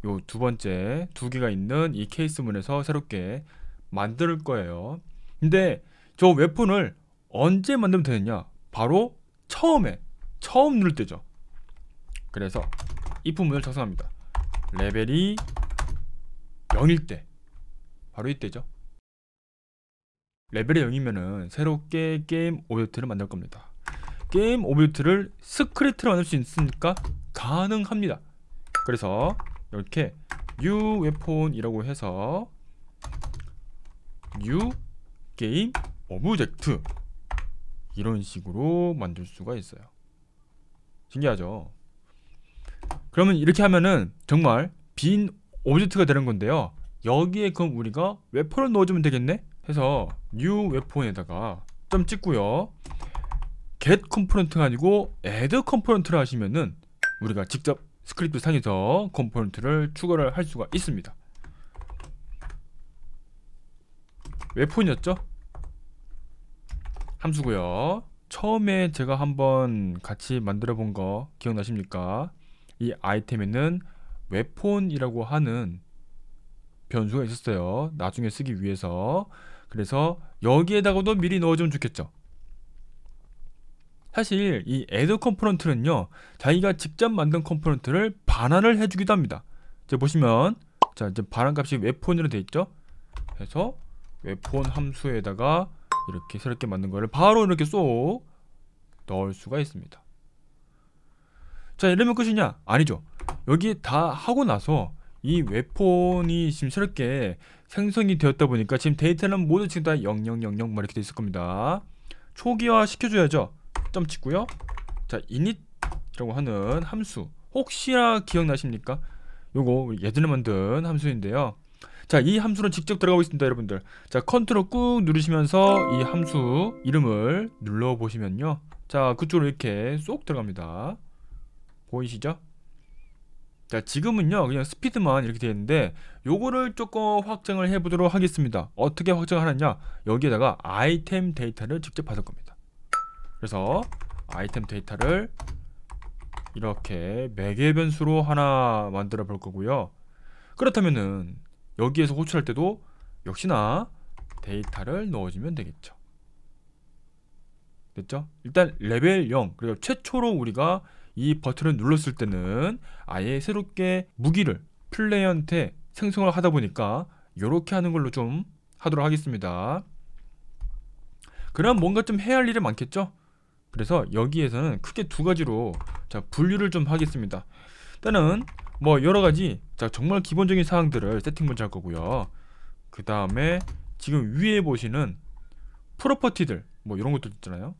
Speaker 1: 요 두 번째 두 개가 있는 이 케이스 문에서 새롭게 만들 거예요 근데 저 웹폰을 언제 만들면 되느냐 바로 처음에 처음 누를 때죠 그래서 이품문을 작성합니다 레벨이 0일 때 바로 이때죠 레벨이 0이면은 새롭게 게임 오브젝트를 만들 겁니다 게임 오브젝트를 스크립트로 만들 수 있으니까 가능합니다 그래서 이렇게 new 웹폰이라고 해서 new 게임 오브젝트 이런 식으로 만들 수가 있어요 신기하죠. 그러면 이렇게 하면은 정말 빈 오브젝트가 되는 건데요. 여기에 그럼 우리가 웨퍼를 넣어주면 되겠네? 해서 new 웨폰에다가 점 찍고요. get 컴포넌트가 아니고 add 컴포넌트를 하시면은 우리가 직접 스크립트 상에서 컴포넌트를 추가를 할 수가 있습니다. 웹폰이었죠? 함수고요. 처음에 제가 한번 같이 만들어 본 거 기억나십니까? 이 아이템에는 웹폰이라고 하는 변수가 있었어요. 나중에 쓰기 위해서. 그래서 여기에다가도 미리 넣어주면 좋겠죠. 사실 이 add 컴포넌트는요. 자기가 직접 만든 컴포넌트를 반환을 해주기도 합니다. 이제 보시면 자 이제 반환 값이 웹폰으로 되어 있죠. 그래서 웹폰 함수에다가 이렇게 새롭게 만든 거를 바로 이렇게 쏙 넣을 수가 있습니다 자 이러면 끝이냐? 아니죠 여기 다 하고 나서 이 웹폰이 지금 새롭게 생성이 되었다 보니까 지금 데이터는 모두 지금 다 0000 이렇게 돼 있을 겁니다 초기화 시켜줘야죠 점 찍고요 자 i n i t 라고 하는 함수 혹시나 기억나십니까? 요거 예전에 만든 함수인데요 자, 이 함수는 직접 들어가고 있습니다, 여러분들. 자, 컨트롤 꾹 누르시면서 이 함수 이름을 눌러보시면요. 자, 그쪽으로 이렇게 쏙 들어갑니다. 보이시죠? 자, 지금은요, 그냥 스피드만 이렇게 되어 있는데, 요거를 조금 확장을 해보도록 하겠습니다. 어떻게 확장하느냐? 여기에다가 아이템 데이터를 직접 받을 겁니다. 그래서 아이템 데이터를 이렇게 매개 변수로 하나 만들어 볼 거고요. 그렇다면은 여기에서 호출할 때도 역시나 데이터를 넣어주면 되겠죠. 됐죠? 일단 레벨 0 그리고 최초로 우리가 이 버튼을 눌렀을 때는 아예 새롭게 무기를 플레이한테 생성을 하다 보니까 이렇게 하는 걸로 좀 하도록 하겠습니다. 그럼 뭔가 좀 해야 할 일이 많겠죠? 그래서 여기에서는 크게 두 가지로 자 분류를 좀 하겠습니다. 일단은 뭐 여러 가지 자 정말 기본적인 사항들을 세팅 문제할 거고요 그 다음에 지금 위에 보시는 프로퍼티들 뭐 이런 것들 있잖아요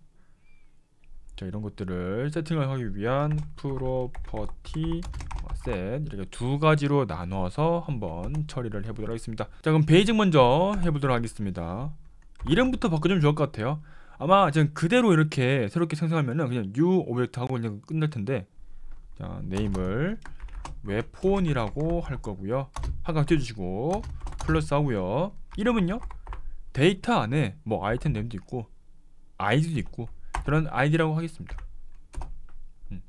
Speaker 1: 자 이런 것들을 세팅을 하기 위한 프로퍼티 뭐, 셋 이렇게 두 가지로 나눠서 한번 처리를 해보도록 하겠습니다 자 그럼 베이직 먼저 해보도록 하겠습니다 이름부터 바꾸면 좋을 것 같아요 아마 지금 그대로 이렇게 새롭게 생성하면은 그냥 new 오브젝트 하고 그냥 끝낼 텐데 자 네임을 웹폰이라고 할 거고요 한강 띄워주시고 플러스 하고요 이름은요 데이터 안에 뭐 아이템 네임도 있고 아이디도 있고 그런 아이디라고 하겠습니다 음.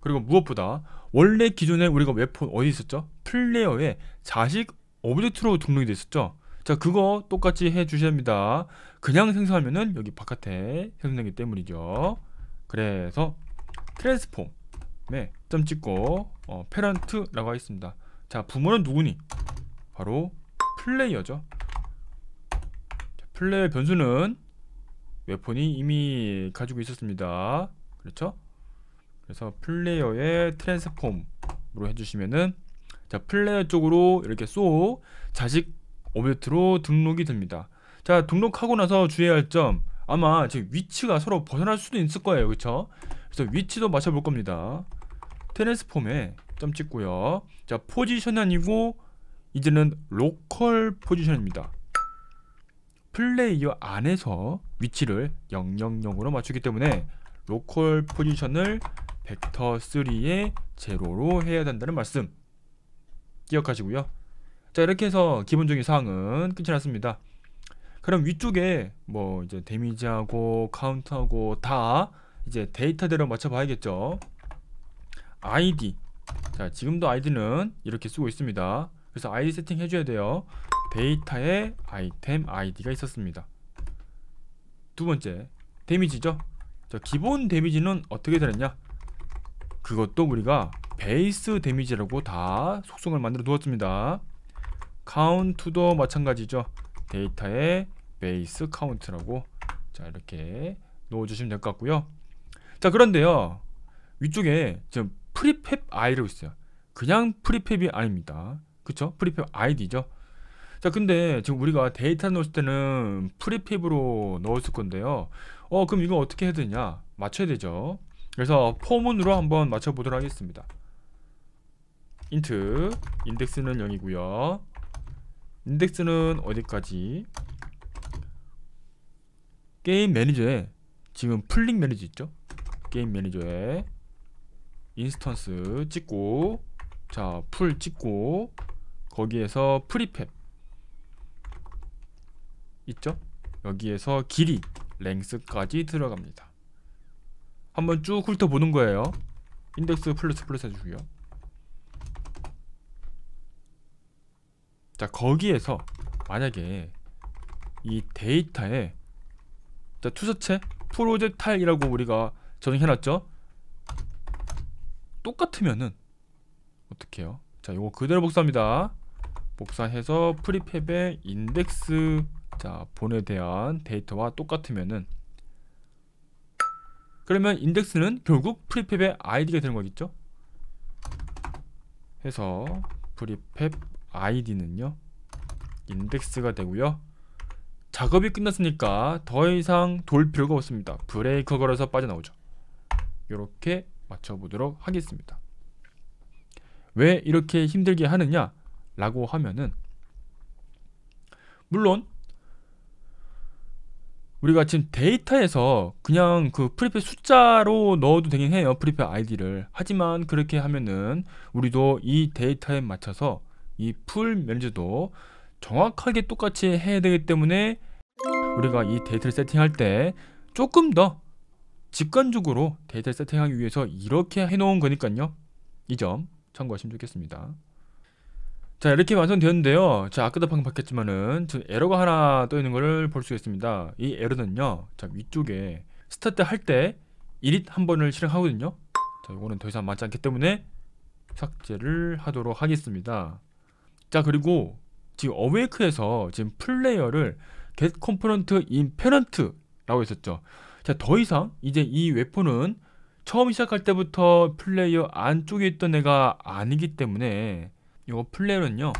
Speaker 1: 그리고 무엇보다 원래 기존에 우리가 웹폰 어디 있었죠? 플레이어에 자식 오브젝트로 등록이 됐었죠자 그거 똑같이 해주셔야 합니다 그냥 생성하면은 여기 바깥에 생성되기 때문이죠 그래서 트랜스폼에 점 찍고 어, 페런트라고 하겠습니다 자 부모는 누구니? 바로 플레이어죠 자, 플레이어 변수는 웹폰이 이미 가지고 있었습니다 그렇죠? 그래서 플레이어의 트랜스폼으로 해주시면은 자 플레이어 쪽으로 이렇게 쏘 자식 오브트로 등록이 됩니다 자 등록하고 나서 주의할 점 아마 지금 위치가 서로 벗어날 수도 있을 거예요 그렇죠 그래서 위치도 맞춰볼 겁니다 테네스폼에점 찍고요 자 포지션 아니고 이제는 로컬 포지션입니다 플레이어 안에서 위치를 000으로 맞추기 때문에 로컬 포지션을 벡터 3의 제로로 해야 된다는 말씀 기억하시고요 자 이렇게 해서 기본적인 사항은 끝이 났습니다 그럼 위쪽에 뭐 이제 데미지하고 카운트하고 다 이제 데이터대로 맞춰 봐야겠죠 아이디 자 지금도 아이디는 이렇게 쓰고 있습니다 그래서 아이디 세팅 해줘야 돼요 데이터에 아이템 아이디가 있었습니다 두 번째 데미지죠 자 기본 데미지는 어떻게 되느냐 그것도 우리가 베이스 데미지라고 다 속성을 만들어 두었습니다 카운트도 마찬가지죠 데이터에 베이스 카운트라고 자 이렇게 놓아주시면될 것 같고요 자 그런데요 위쪽에 지금 프리팹 아이라고 있어요. 그냥 프리팹이 아닙니다. 그쵸? 프리팹 아이디죠자 근데 지금 우리가 데이터 넣을 때는 프리팹으로 넣었을 건데요. 어 그럼 이거 어떻게 해야 되냐? 맞춰야 되죠. 그래서 포문으로 한번 맞춰보도록 하겠습니다. 인트 인덱스는 0이고요. 인덱스는 어디까지? 게임 매니저에 지금 플링 매니저 있죠? 게임 매니저에 인스턴스 찍고 자 풀 찍고 거기에서 프리팹 있죠? 여기에서 길이 랭스까지 들어갑니다 한번 쭉 훑어보는 거예요 인덱스 플러스 플러스 해주고요 자 거기에서 만약에 이 데이터에 자 투서체 프로젝탈이라고 타 우리가 저장해놨죠 똑같으면은 어떻게 해요? 자, 이거 그대로 복사합니다. 복사해서 프리팹에 인덱스 자, 본에 대한 데이터와 똑같으면은 그러면 인덱스는 결국 프리팹의 아이디가 되는 거겠죠? 해서 프리팹 아이디는요. 인덱스가 되고요. 작업이 끝났으니까 더 이상 돌 필요가 없습니다. 브레이커 걸어서 빠져나오죠. 이렇게 맞춰보도록 하겠습니다. 왜 이렇게 힘들게 하느냐? 라고 하면은 물론 우리가 지금 데이터에서 그냥 그 프리펫 숫자로 넣어도 되긴 해요 프리펫 아이디를 하지만 그렇게 하면은 우리도 이 데이터에 맞춰서 이 풀 면제도 정확하게 똑같이 해야 되기 때문에 우리가 이 데이터를 세팅할 때 조금 더 직관적으로 데이터 를 세팅하기 위해서 이렇게 해놓은 거니까요. 이 점 참고하시면 좋겠습니다. 자 이렇게 완성되었는데요. 자 아까도 방금 봤겠지만은 지금 에러가 하나 떠 있는 것을 볼 수 있습니다. 이 에러는요. 자 위쪽에 스타트 할때 이릿 한 번을 실행하거든요. 자 이거는 더 이상 맞지 않기 때문에 삭제를 하도록 하겠습니다. 자 그리고 지금 어웨이크에서 지금 플레이어를 get component in parent라고 했었죠. 자, 더 이상 이제 이 웨폰은 처음 시작할 때부터 플레이어 안쪽에 있던 애가 아니기 때문에 이거 플레이어는요.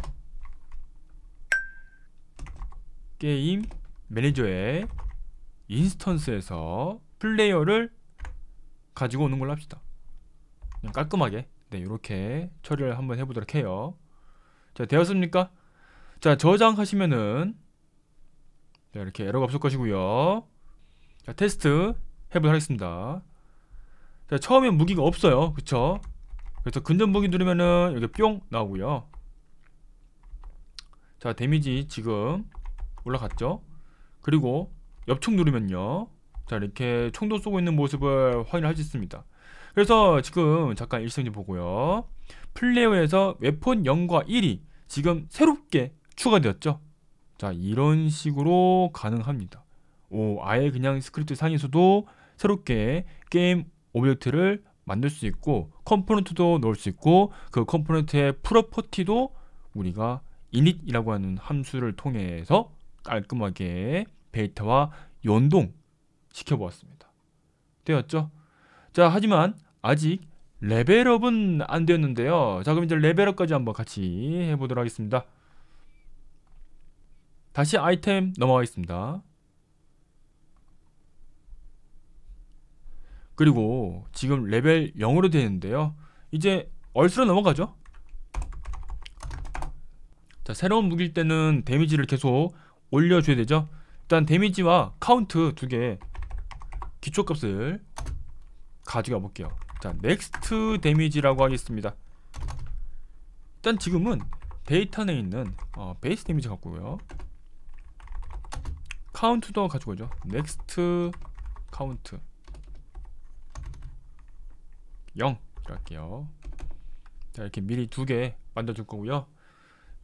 Speaker 1: 게임 매니저의 인스턴스에서 플레이어를 가지고 오는 걸로 합시다. 그냥 깔끔하게 네, 이렇게 처리를 한번 해보도록 해요. 자, 되었습니까? 자, 저장하시면은 자, 이렇게 에러가 없을 것이고요. 자, 테스트 해보도록 하겠습니다. 자, 처음에 무기가 없어요. 그쵸? 그래서 근접 무기 누르면은 여기 뿅 나오고요. 자, 데미지 지금 올라갔죠? 그리고 옆총 누르면요. 자, 이렇게 총도 쏘고 있는 모습을 확인할 수 있습니다. 그래서 지금 잠깐 일성지 보고요. 플레이어에서 웨폰 0과 1이 지금 새롭게 추가되었죠. 자, 이런 식으로 가능합니다. 오, 아예 그냥 스크립트 상에서도 새롭게 게임 오브젝트를 만들 수 있고 컴포넌트도 넣을 수 있고 그 컴포넌트의 프로퍼티도 우리가 init이라고 하는 함수를 통해서 깔끔하게 데이터와 연동 시켜보았습니다. 되었죠? 자 하지만 아직 레벨업은 안 되었는데요. 자 그럼 이제 레벨업까지 한번 같이 해보도록 하겠습니다. 다시 아이템 넘어가겠습니다. 그리고 지금 레벨 0으로 되는데요 이제 얼스로 넘어가죠 자 새로운 무기일 때는 데미지를 계속 올려줘야 되죠 일단 데미지와 카운트 두 개 기초값을 가져가 볼게요 자 넥스트 데미지라고 하겠습니다 일단 지금은 데이터에 내 있는 어, 베이스 데미지 갖고요 카운트도 가지고 오죠 넥스트 카운트 0 할게요 자 이렇게 미리 두 개 만들어줄 거고요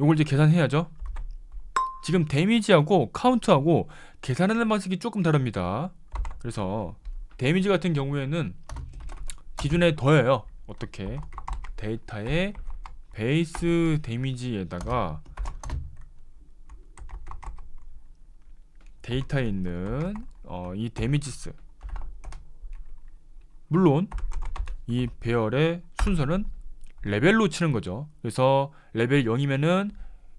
Speaker 1: 요걸 이제 계산해야죠 지금 데미지하고 카운트하고 계산하는 방식이 조금 다릅니다 그래서 데미지 같은 경우에는 기준에 더해요 어떻게 데이터의 베이스 데미지에다가 데이터에 있는 어, 이 데미지스 물론 이 배열의 순서는 레벨로 치는 거죠. 그래서 레벨 0이면은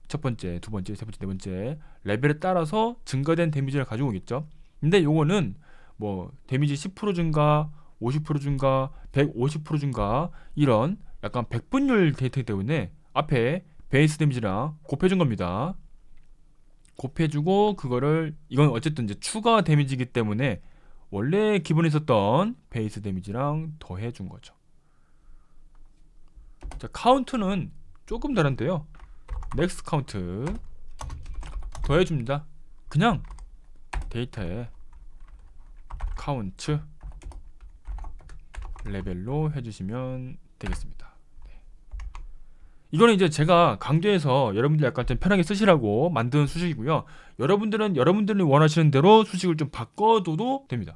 Speaker 1: 첫 번째, 두 번째, 세 번째, 네 번째 레벨에 따라서 증가된 데미지를 가지고 오겠죠. 근데 요거는 뭐 데미지 10% 증가, 50% 증가, 150% 증가 이런 약간 백분율 데이터 때문에 앞에 베이스 데미지랑 곱해준 겁니다. 곱해주고 그거를 이건 어쨌든 이제 추가 데미지이기 때문에 원래 기본에 있었던 베이스 데미지랑 더해준 거죠. 자, 카운트는 조금 다른데요. 넥스 카운트 더해줍니다. 그냥 데이터에 카운트 레벨로 해주시면 되겠습니다. 이거는 이제 제가 강조해서 여러분들 약간 좀 편하게 쓰시라고 만든 수식이고요. 여러분들은 여러분들이 원하시는 대로 수식을 좀 바꿔둬도 됩니다.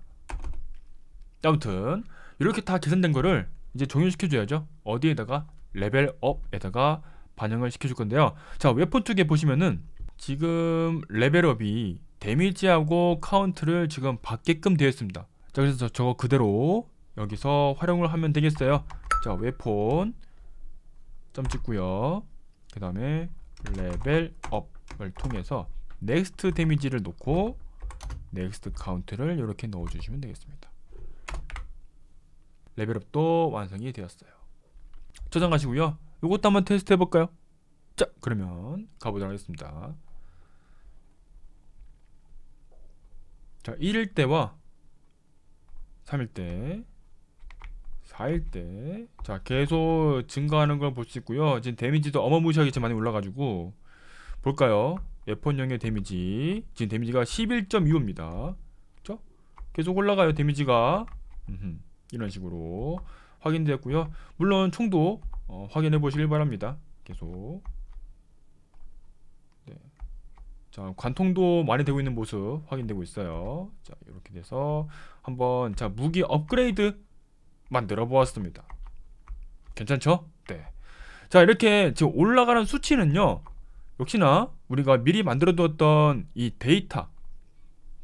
Speaker 1: 아무튼 이렇게 다 계산된 거를 이제 종료시켜줘야죠. 어디에다가 레벨업에다가 반영을 시켜줄 건데요. 자 웹폰 쪽에 보시면은 지금 레벨업이 데미지하고 카운트를 지금 받게끔 되어 있습니다. 자 그래서 저, 저거 그대로 여기서 활용을 하면 되겠어요. 자 웹폰 점 찍고요 그 다음에 레벨 업을 통해서 넥스트 데미지를 놓고 넥스트 카운트를 이렇게 넣어주시면 되겠습니다 레벨업도 완성이 되었어요 저장하시고요 이것도 한번 테스트 해볼까요? 자 그러면 가보도록 하겠습니다 자 1일 때와 3일 때 갈때자 계속 증가하는 걸 볼 수 있고요 지금 데미지도 어마무시하게 지금 많이 올라가지고 볼까요 에폰형의 데미지 지금 데미지가 11.25입니다 그쵸? 계속 올라가요 데미지가 이런 식으로 확인되었고요 물론 총도 어, 확인해 보시길 바랍니다 계속 네. 자 관통도 많이 되고 있는 모습 확인되고 있어요 자 이렇게 돼서 한번 자 무기 업그레이드 만들어 보았습니다. 괜찮죠? 네. 자, 이렇게 지금 올라가는 수치는요. 역시나 우리가 미리 만들어 두었던 이 데이터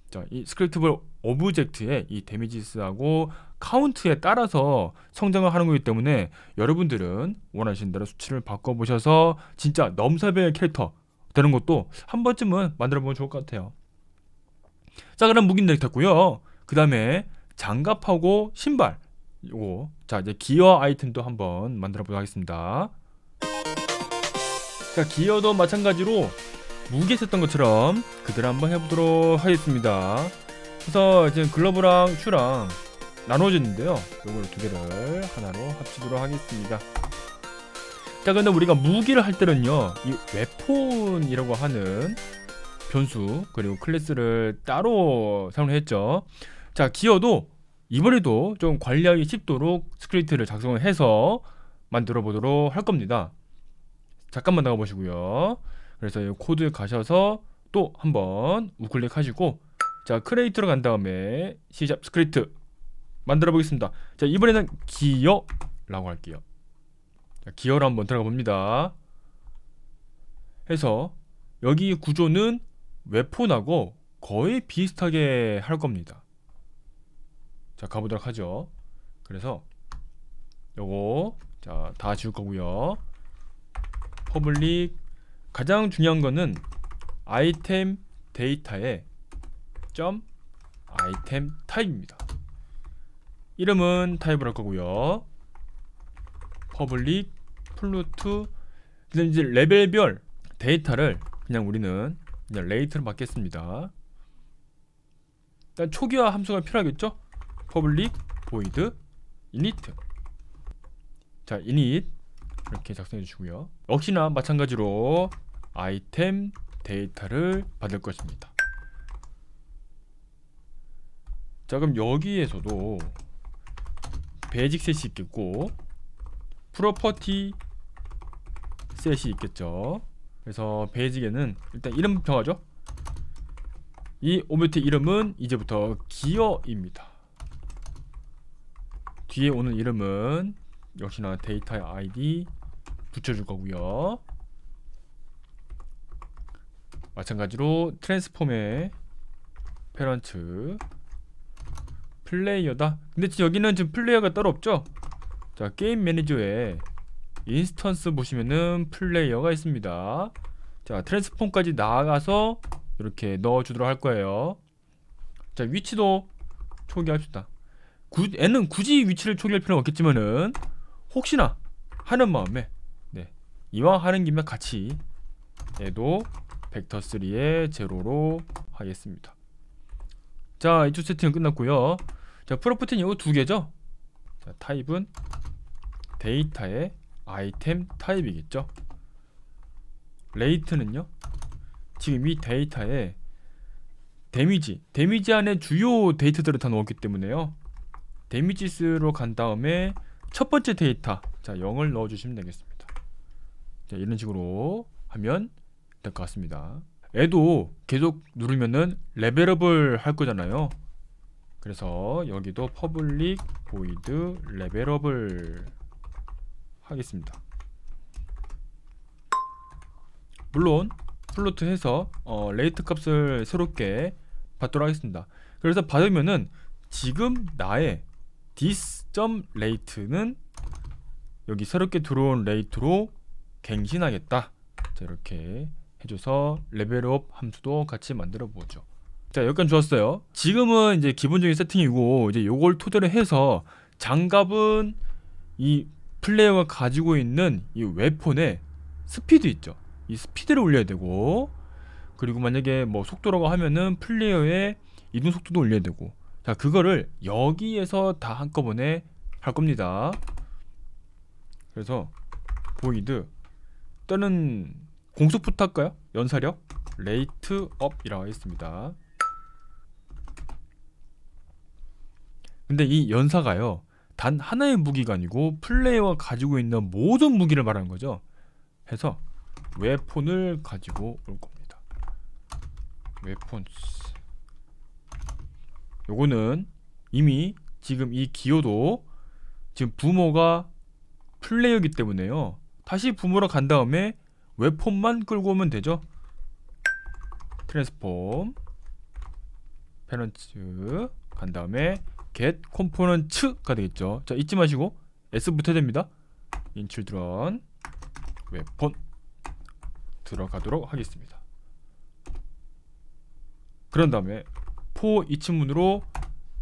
Speaker 1: 자, 이 스크립트블 오브젝트의 이 데미지스하고 카운트에 따라서 성장을 하는 거기 때문에 여러분들은 원하시는 대로 수치를 바꿔보셔서 진짜 넘사벽의 캐릭터 되는 것도 한 번쯤은 만들어보면 좋을 것 같아요. 자 그럼 무기이터고요그 다음에 장갑하고 신발 요거 자 이제 기어 아이템도 한번 만들어 보도록 하겠습니다 자 기어도 마찬가지로 무게 했던 것처럼 그대로 한번 해보도록 하겠습니다 그래서 이제 글러브랑 슈랑 나눠졌는데요 요걸 두 개를 하나로 합치도록 하겠습니다 자 근데 우리가 무기를 할 때는요 이 웨폰이라고 하는 변수 그리고 클래스를 따로 사용했죠 자 기어도 이번에도 좀 관리하기 쉽도록 스크립트를 작성을 해서 만들어 보도록 할 겁니다. 잠깐만 나가 보시고요. 그래서 이 코드 에 가셔서 또 한번 우클릭 하시고 자 크레이트로 간 다음에 시작 스크립트 만들어 보겠습니다. 자 이번에는 기어라고 할게요. 자, 기어로 한번 들어가 봅니다. 해서 여기 구조는 웹폰하고 거의 비슷하게 할 겁니다. 자 가보도록 하죠 그래서 요거 자 다 지울 거고요 퍼블릭 가장 중요한 거는 아이템 데이터의 점 아이템 타입입니다 이름은 타입을 할 거고요 퍼블릭 플루트 이제 레벨별 데이터를 그냥 우리는 그냥 레이트로 받겠습니다 일단 초기화 함수가 필요하겠죠 public void init 자 init 이렇게 작성해 주시고요 역시나 마찬가지로 아이템 데이터를 받을 것입니다 자 그럼 여기에서도 베이직 셋이 있겠고 프로퍼티 셋이 있겠죠 그래서 베이직에는 일단 이름 정하죠 이오브트 이름은 이제부터 기어입니다 뒤에 오는 이름은 역시나 데이터의 아이디 붙여줄 거고요 마찬가지로 트랜스폼의 페런트 플레이어다 근데 여기는 지금 플레이어가 따로 없죠 자 게임 매니저에 인스턴스 보시면은 플레이어가 있습니다 자 트랜스폼까지 나아가서 이렇게 넣어주도록 할 거예요 자 위치도 초기합시다 구, N은 굳이 위치를 초기할 필요는 없겠지만은 혹시나 하는 마음에 네 이왕 하는 김에 같이 얘도 벡터3의 제로로 하겠습니다 자 이쪽 세팅은 끝났고요 자프로프티는 이거 두 개죠 자, 타입은 데이터의 아이템 타입이겠죠 레이트는요 지금 이 데이터에 데미지 데미지 안에 주요 데이터들을 다 넣었기 때문에요 데미지스로 간 다음에 첫 번째 데이터 자 0을 넣어주시면 되겠습니다 자 이런 식으로 하면 될 것 같습니다 애도 계속 누르면은 레벨업을 할 거잖아요 그래서 여기도 퍼블릭 보이드 레벨업을 하겠습니다 물론 플로트 해서 어, 레이트 값을 새롭게 받도록 하겠습니다 그래서 받으면은 지금 나의 this.rate는 여기 새롭게 들어온 레이트로 갱신하겠다 자 이렇게 해줘서 레벨업 함수도 같이 만들어 보죠 자 여기까지 좋았어요 지금은 이제 기본적인 세팅이고 이제 요걸 토대로 해서 장갑은 이 플레이어가 가지고 있는 이 웨폰의 스피드 있죠 이 스피드를 올려야 되고 그리고 만약에 뭐 속도라고 하면은 플레이어의 이동 속도도 올려야 되고 자 그거를 여기에서 다 한꺼번에 할 겁니다 그래서 보이드 또는 공속부터 할까요? 연사력 레이트 업이라고 했습니다 근데 이 연사가요 단 하나의 무기가 아니고 플레이어가 가지고 있는 모든 무기를 말하는 거죠 해서 웨폰을 가지고 올 겁니다 웨폰스 요거는 이미 지금 이 기호도 지금 부모가 플레이어기 때문에요 다시 부모로 간 다음에 웹폼만 끌고 오면 되죠 트랜스폼 페런츠 간 다음에 get 컴포넌츠가 되겠죠 자 잊지 마시고 s 부터 됩니다 인출드런 웹폰 들어가도록 하겠습니다 그런 다음에 포 이층문으로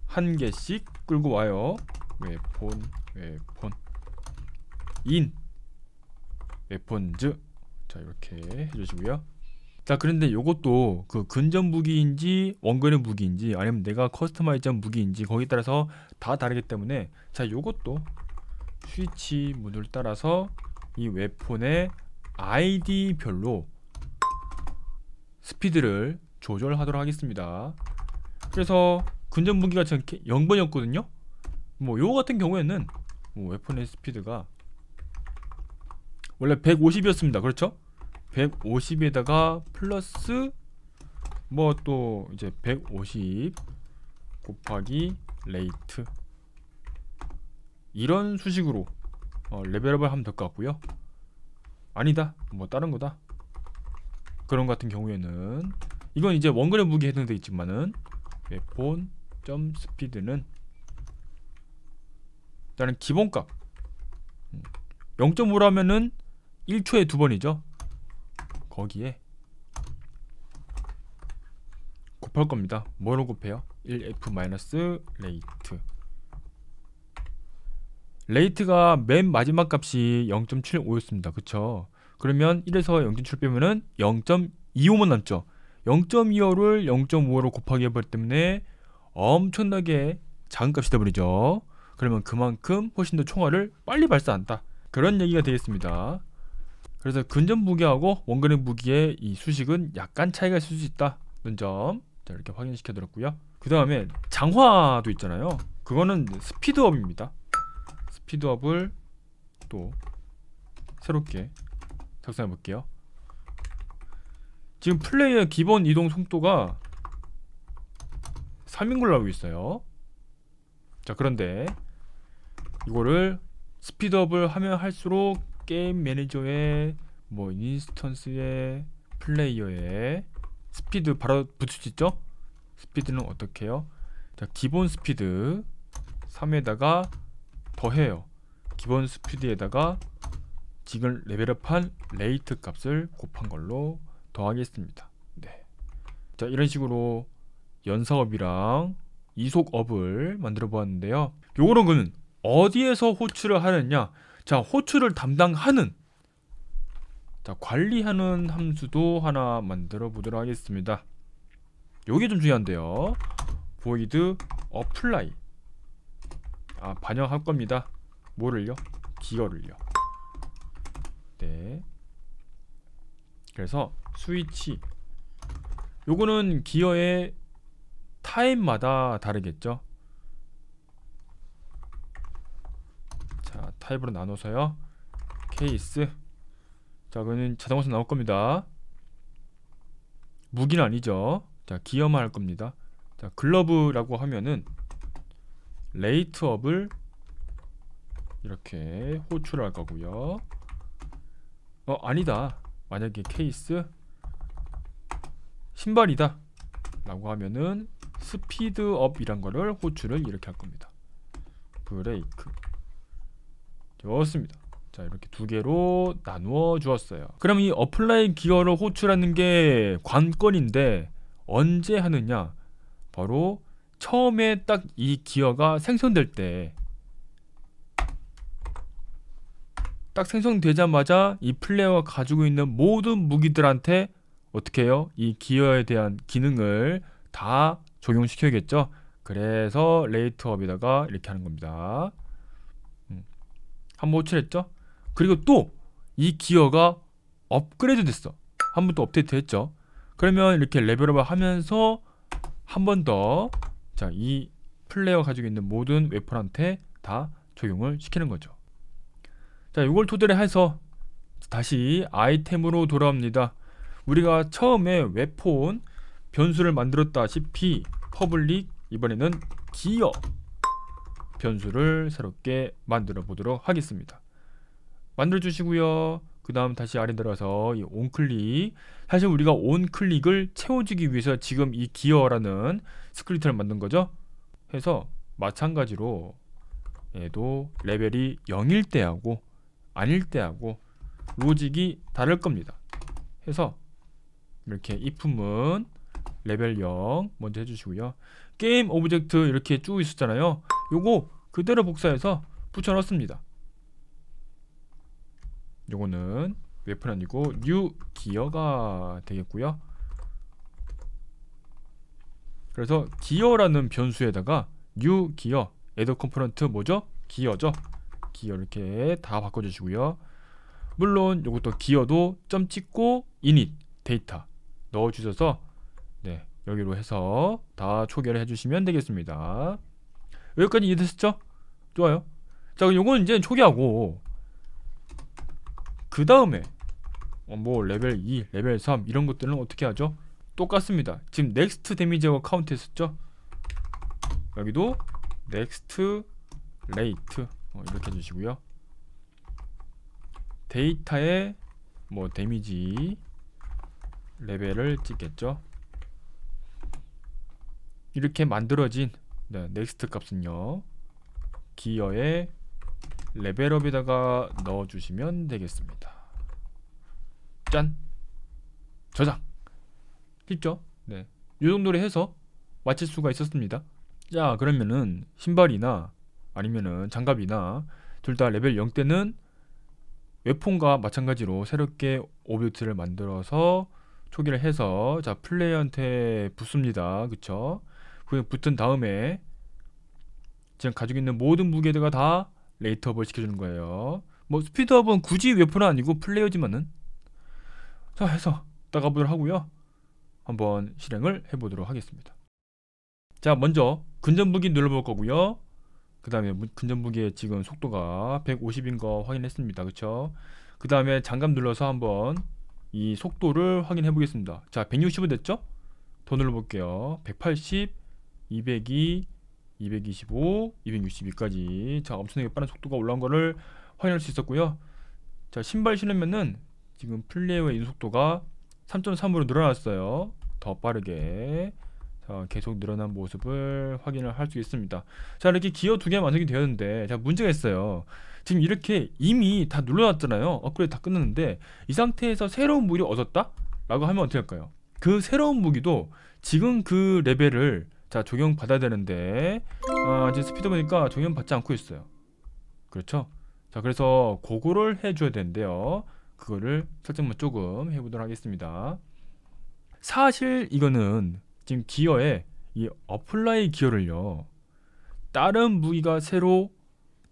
Speaker 1: 한 개씩 끌고 와요. 웨폰 웨폰 인 웨폰즈 자 이렇게 해주시고요. 자 그런데 이것도 그 근접 무기인지 원거리 무기인지 아니면 내가 커스터마이즈한 무기인지 거기에 따라서 다 다르기 때문에 자이것도 스위치 문을 따라서 이 웹폰의 아이디별로 스피드를 조절하도록 하겠습니다 그래서 근전무기가전 0번이었거든요 뭐 요거 같은 경우에는 뭐 웨폰의 스피드가 원래 150이었습니다 그렇죠? 150에다가 플러스 뭐 또 이제 150 곱하기 레이트 이런 수식으로 어, 레벨업을 하면 될 것 같고요 아니다 뭐 다른 거다 그런 같은 경우에는 이건 이제 원근의 무기 해당되있지만은 예, 본점 스피드는 일단은 기본값 0.5라면은 음, 1초에 두 번이죠. 거기에 곱할 겁니다. 뭐로 곱해요? 1f 마이너스 레이트. 레이트가 맨 마지막 값이 0.75였습니다. 그쵸? 그러면 1에서 0.7 빼면은 0.25만 남죠. 0.25를 0.5로 곱하기 해버리기 때문에 엄청나게 작은 값이 되버리죠 그러면 그만큼 훨씬 더 총알을 빨리 발사한다 그런 얘기가 되겠습니다 그래서 근접 무기하고 원근의 무기의 이 수식은 약간 차이가 있을 수 있다는 점 자, 이렇게 확인시켜 드렸고요 그 다음에 장화도 있잖아요 그거는 스피드업입니다 스피드업을 또 새롭게 작성해 볼게요 지금 플레이의 기본 이동 속도가 3인 걸로 알고 있어요 자 그런데 이거를 스피드업을 하면 할수록 게임 매니저의 뭐 인스턴스의 플레이어의 스피드 바로 붙일 수 있죠? 스피드는 어떻게 해요? 자 기본 스피드 3에다가 더해요 기본 스피드에다가 지금 레벨업한 레이트 값을 곱한 걸로 더하겠습니다. 네. 자, 이런 식으로 연사업이랑 이속업을 만들어 보았는데요. 요거는 그는 어디에서 호출을 하느냐? 자, 호출을 담당하는 자, 관리하는 함수도 하나 만들어 보도록 하겠습니다. 요게 좀 중요한데요. void apply 아, 반영할 겁니다. 뭐를요? 기어를요. 네. 그래서 스위치 요거는 기어의 타입마다 다르겠죠 자 타입으로 나눠서요 케이스 자 그거는 자동화선 나올 겁니다 무기는 아니죠 자 기어만 할 겁니다 자 글러브라고 하면은 레이트업을 이렇게 호출할 거고요 어 아니다 만약에 케이스 신발이다 라고 하면은 스피드업이란 거를 호출을 이렇게 할 겁니다 브레이크 좋습니다 자 이렇게 두 개로 나누어 주었어요 그럼 이 어플라이 기어를 호출하는 게 관건인데 언제 하느냐 바로 처음에 딱 이 기어가 생성될 때딱 생성되자마자 이 플레이어가 가지고 있는 모든 무기들한테 어떻게 해요? 이 기어에 대한 기능을 다 적용시켜야겠죠? 그래서 레이트업에다가 이렇게 하는 겁니다. 음. 한번 호출했죠? 그리고 또 이 기어가 업그레이드 됐어. 한번 또 업데이트 했죠? 그러면 이렇게 레벨업을 하면서 한 번 더자이 플레이어 가지고 가 있는 모든 웨폰한테 다 적용을 시키는 거죠. 자, 이걸 토대로 해서 다시 아이템으로 돌아옵니다. 우리가 처음에 웹폰 변수를 만들었다시피 퍼블릭 이번에는 기어 변수를 새롭게 만들어 보도록 하겠습니다. 만들어 주시고요. 그 다음 다시 아래 들어가서이 온클릭 사실 우리가 온클릭을 채워주기 위해서 지금 이 기어라는 스크립트를 만든 거죠 해서 마찬가지로 얘도 레벨이 0일 때하고 아닐 때하고 로직이 다를 겁니다. 해서 이렇게 이품은 레벨 0 먼저 해주시고요. 게임 오브젝트 이렇게 쭉 있었잖아요. 요거 그대로 복사해서 붙여넣습니다. 요거는 웨픈 아니고 뉴 기어가 되겠고요. 그래서 기어라는 변수에다가 뉴 기어 에더 컴포넌트 뭐죠? 기어죠. 기어 이렇게 다 바꿔주시고요. 물론 이것도 기어도 점 찍고 init 데이터 넣어주셔서 네 여기로 해서 다 초기를 화 해주시면 되겠습니다. 여기까지 이해되셨죠? 좋아요. 자, 요는 이제 초기하고 그 다음에 어, 뭐 레벨 2, 레벨 3 이런 것들은 어떻게 하죠? 똑같습니다. 지금 n 넥스트 데미지하고 카운트 했었죠? 여기도 next rate 어, 이렇게 해주시고요 데이터의 뭐 데미지 레벨을 찍겠죠 이렇게 만들어진 네, 넥스트 값은요 기어의 레벨업에다가 넣어주시면 되겠습니다 짠 저장 쉽죠? 네. 이 정도로 해서 마칠 수가 있었습니다 자 그러면은 신발이나 아니면은 장갑이나 둘 다 레벨 0 때는 웹폰과 마찬가지로 새롭게 오브젝트를 만들어서 초기를 해서 자 플레이한테 어 붙습니다 그쵸 그 붙은 다음에 지금 가지고 있는 모든 무게들과 다 레이트업을 시켜주는 거예요 뭐 스피드업은 굳이 웹폰은 아니고 플레이어지만은 자 해서 따가보도록 하고요 한번 실행을 해보도록 하겠습니다 자 먼저 근접무기 눌러볼 거고요 그 다음에 근전부기의 지금 속도가 150인 거 확인했습니다 그쵸 그 다음에 장갑 눌러서 한번 이 속도를 확인해 보겠습니다 자 160은 됐죠 더 눌러 볼게요 180 202 225 262까지 자 엄청나게 빠른 속도가 올라온 거를 확인할 수 있었고요 자 신발 신으면은 지금 플레이어의 인속도가 3.3으로 늘어났어요 더 빠르게 어, 계속 늘어난 모습을 확인을 할 수 있습니다. 자, 이렇게 기어 두개 완성이 되었는데, 자, 문제가 있어요. 지금 이렇게 이미 다 눌러놨잖아요. 업그레이드 다 끝났는데, 이 상태에서 새로운 무기를 얻었다? 라고 하면 어떻게 할까요? 그 새로운 무기도 지금 그 레벨을 자, 적용받아야 되는데, 아, 이제 스피드 보니까 적용받지 않고 있어요. 그렇죠? 자, 그래서 그거를 해줘야 되는데요. 그거를 설정만 조금 해보도록 하겠습니다. 사실 이거는 지금 기어에 이 어플라이 기어를요 다른 무기가 새로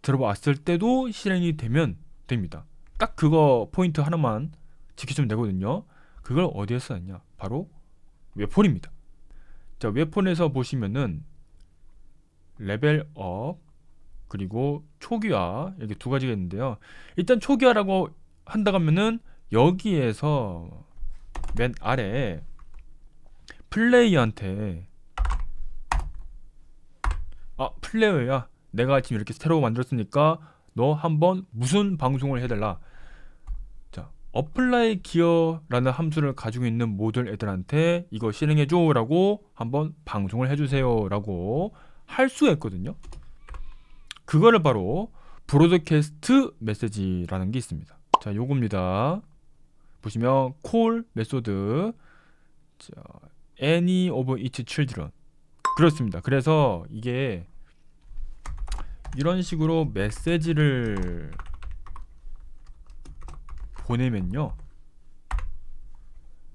Speaker 1: 들어왔을 때도 실행이 되면 됩니다 딱 그거 포인트 하나만 지켜주면 되거든요 그걸 어디에서 했냐 바로 웹폰입니다 자 웹폰에서 보시면은 레벨업 그리고 초기화 이렇게 두 가지가 있는데요 일단 초기화라고 한다 하면은 여기에서 맨 아래 에 플레이한테 아 플레이어야 내가 지금 이렇게 새로 만들었으니까 너 한번 무슨 방송을 해달라 자 apply gear라는 함수를 가지고 있는 모든 애들한테 이거 실행해줘 라고 한번 방송을 해주세요 라고 할 수가 있거든요 그거를 바로 브로드캐스트 메시지라는 게 있습니다 자 요겁니다 보시면 콜 메소드 자 any of its children 그렇습니다 그래서 이게 이런 식으로 메시지를 보내면요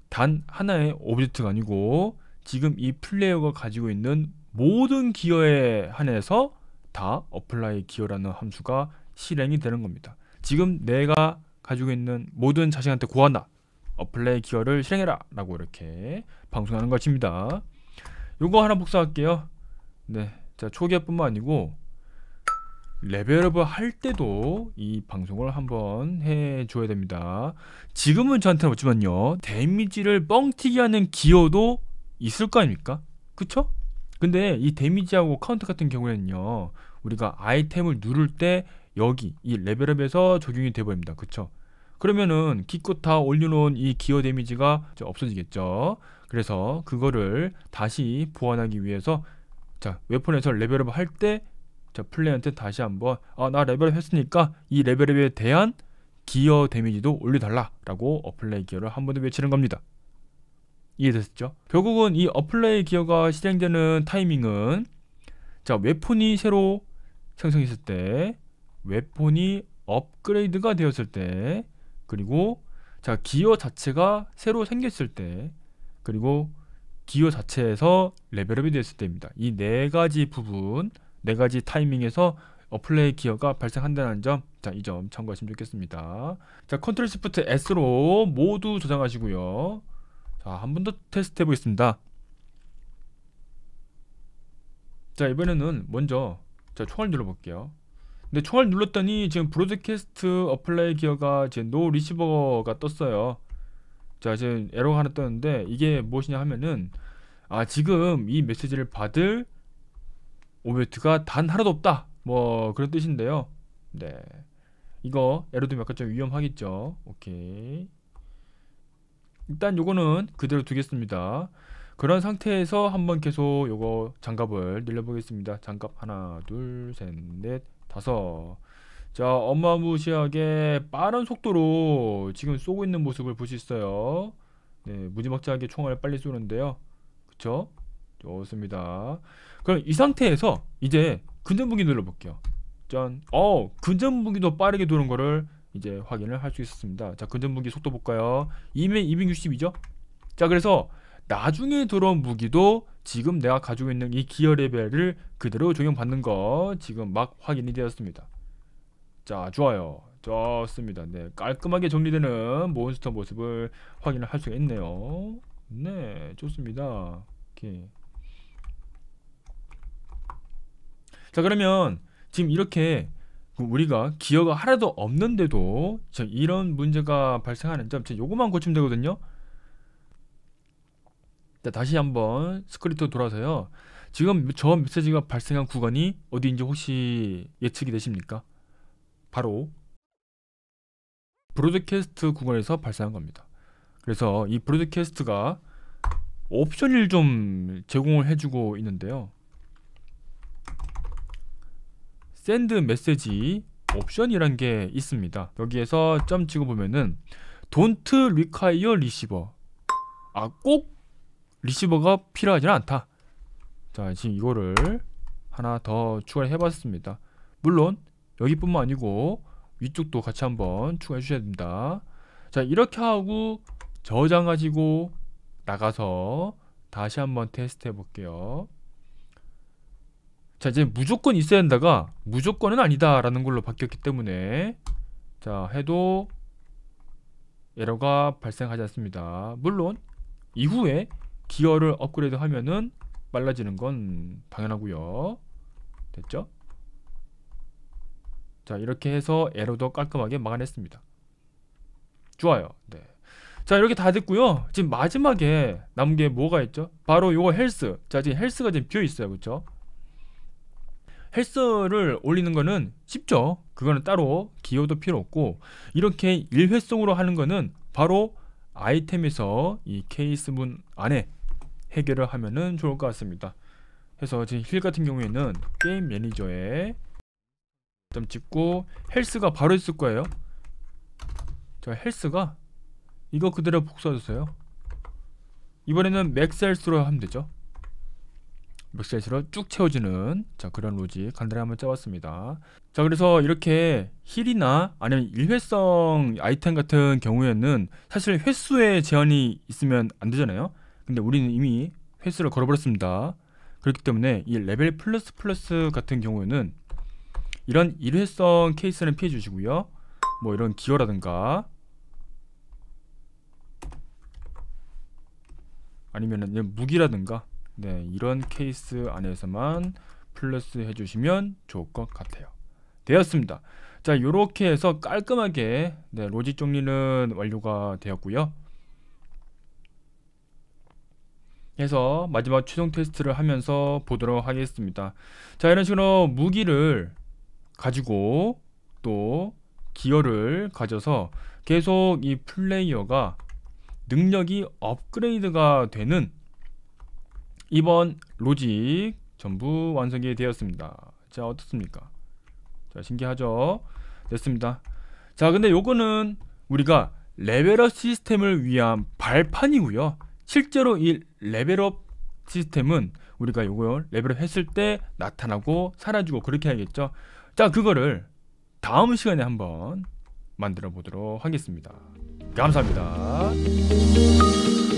Speaker 1: 단 하나의 오브젝트가 아니고 지금 이 플레이어가 가지고 있는 모든 기어에 한해서 다 apply 기어라는 함수가 실행이 되는 겁니다 지금 내가 가지고 있는 모든 자신한테 구한다 어플레이 기어를 실행해라 라고 이렇게 방송하는 것입니다 요거 하나 복사할게요 네자 초기화뿐만 아니고 레벨업을 할 때도 이 방송을 한번 해줘야 됩니다 지금은 저한테는 없지만요 데미지를 뻥튀기 하는 기어도 있을 거 아닙니까? 그쵸? 근데 이 데미지하고 카운트 같은 경우에는요 우리가 아이템을 누를 때 여기 이 레벨업에서 적용이 돼 버립니다 그쵸? 그러면은 기껏 다 올려놓은 이 기어 데미지가 없어지겠죠. 그래서 그거를 다시 보완하기 위해서 자 웨폰에서 레벨업 할때 플레이한테 다시 한번 아나 레벨업 했으니까 이 레벨업에 대한 기어 데미지도 올려달라 라고 어플레이 기어를 한 번더 외치는 겁니다. 이해됐죠? 결국은 이 어플레이 기어가 실행되는 타이밍은 자 웨폰이 새로 생성했을 때웹폰이 업그레이드가 되었을 때 그리고 자 기어 자체가 새로 생겼을 때 그리고 기어 자체에서 레벨업이 됐을 때입니다. 이 네 가지 부분, 네 가지 타이밍에서 어플레이 기어가 발생한다는 점, 자, 이 점 참고하시면 좋겠습니다. 자, 컨트롤 시프트 S로 모두 저장하시고요. 자, 한 번 더 테스트 해보겠습니다. 자, 이번에는 먼저 자, 총알 눌러볼게요. 근데 총알 눌렀더니 지금 브로드캐스트 어플라이 기어가 이제 노 리시버가 떴어요 자 이제 에러가 하나 떴는데 이게 무엇이냐 하면은 아 지금 이 메시지를 받을 오베트가 단 하나도 없다 뭐 그런 뜻인데요 네 이거 에러도 약간 좀 위험하겠죠 오케이 일단 요거는 그대로 두겠습니다 그런 상태에서 한번 계속 요거 장갑을 늘려보겠습니다 장갑 하나 둘셋넷 다섯 자엄마무시하게 빠른 속도로 지금 쏘고 있는 모습을 볼수 있어요 네 무지막지하게 총알을 빨리 쏘는데요 그쵸? 좋습니다 그럼 이 상태에서 이제 근전무기 눌러볼게요 짠 어! 근전무기도 빠르게 도는 거를 이제 확인을 할 수 있었습니다 자 근전무기 속도 볼까요 262죠? 자 그래서 나중에 들어온 무기도 지금 내가 가지고 있는 이 기어 레벨을 그대로 적용받는 거 지금 막 확인이 되었습니다 자 좋아요 좋습니다 네 깔끔하게 정리되는 몬스터 모습을 확인을 할 수가 있네요 네 좋습니다 자 그러면 지금 이렇게 우리가 기어가 하나도 없는데도 이런 문제가 발생하는 점 요거만 고치면 되거든요 자, 다시 한번 스크립트 돌아서요. 지금 저 메시지가 발생한 구간이 어디인지 혹시 예측이 되십니까? 바로 브로드캐스트 구간에서 발생한 겁니다. 그래서 이 브로드캐스트가 옵션을 좀 제공을 해주고 있는데요. 샌드 메시지 옵션이란 게 있습니다. 여기에서 점 찍어 보면은 don't require receiver 아꼭 리시버가 필요하지는 않다 자 지금 이거를 하나 더 추가해 봤습니다 물론 여기뿐만 아니고 위쪽도 같이 한번 추가해 주셔야 됩니다 자 이렇게 하고 저장하시고 나가서 다시 한번 테스트 해 볼게요 자 이제 무조건 있어야 된다가 무조건은 아니다 라는 걸로 바뀌었기 때문에 자 해도 에러가 발생하지 않습니다 물론 이후에 기어를 업그레이드 하면은 빨라지는 건 당연하고요. 됐죠? 자 이렇게 해서 에러도 깔끔하게 막아냈습니다. 좋아요. 네. 자 이렇게 다 됐고요. 지금 마지막에 남은 게 뭐가 있죠? 바로 요거 헬스. 자 지금 헬스가 지금 비어 있어요, 그렇죠? 헬스를 올리는 거는 쉽죠. 그거는 따로 기어도 필요 없고 이렇게 일회성으로 하는 거는 바로 아이템에서 이 케이스문 안에 해결을 하면은 좋을 것 같습니다 그래서 지금 힐 같은 경우에는 게임 매니저에 점 찍고 헬스가 바로 있을 거예요 자 헬스가 이거 그대로 복사해주세요 이번에는 맥스 스로 하면 되죠 맥스 스로쭉 채워지는 자 그런 로직 간단히 한번 짜봤습니다 자 그래서 이렇게 힐이나 아니면 일회성 아이템 같은 경우에는 사실 횟수에 제한이 있으면 안 되잖아요 근데 우리는 이미 횟수를 걸어버렸습니다. 그렇기 때문에 이 레벨 플러스 플러스 같은 경우에는 이런 일회성 케이스는 피해 주시고요. 뭐 이런 기어라든가 아니면은 무기라든가 네 이런 케이스 안에서만 플러스 해주시면 좋을 것 같아요 되었습니다 자 이렇게 해서 깔끔하게 네, 로직 정리는 완료가 되었고요 해서 마지막 최종 테스트를 하면서 보도록 하겠습니다 자 이런 식으로 무기를 가지고 또 기어를 가져서 계속 이 플레이어가 능력이 업그레이드가 되는 이번 로직 전부 완성이 되었습니다 자 어떻습니까 자 신기하죠 됐습니다 자 근데 요거는 우리가 레벨업 시스템을 위한 발판이고요 실제로 이 레벨업 시스템은 우리가 요거 레벨업 했을 때 나타나고 사라지고 그렇게 해야겠죠 자 그거를 다음 시간에 한번 만들어 보도록 하겠습니다 감사합니다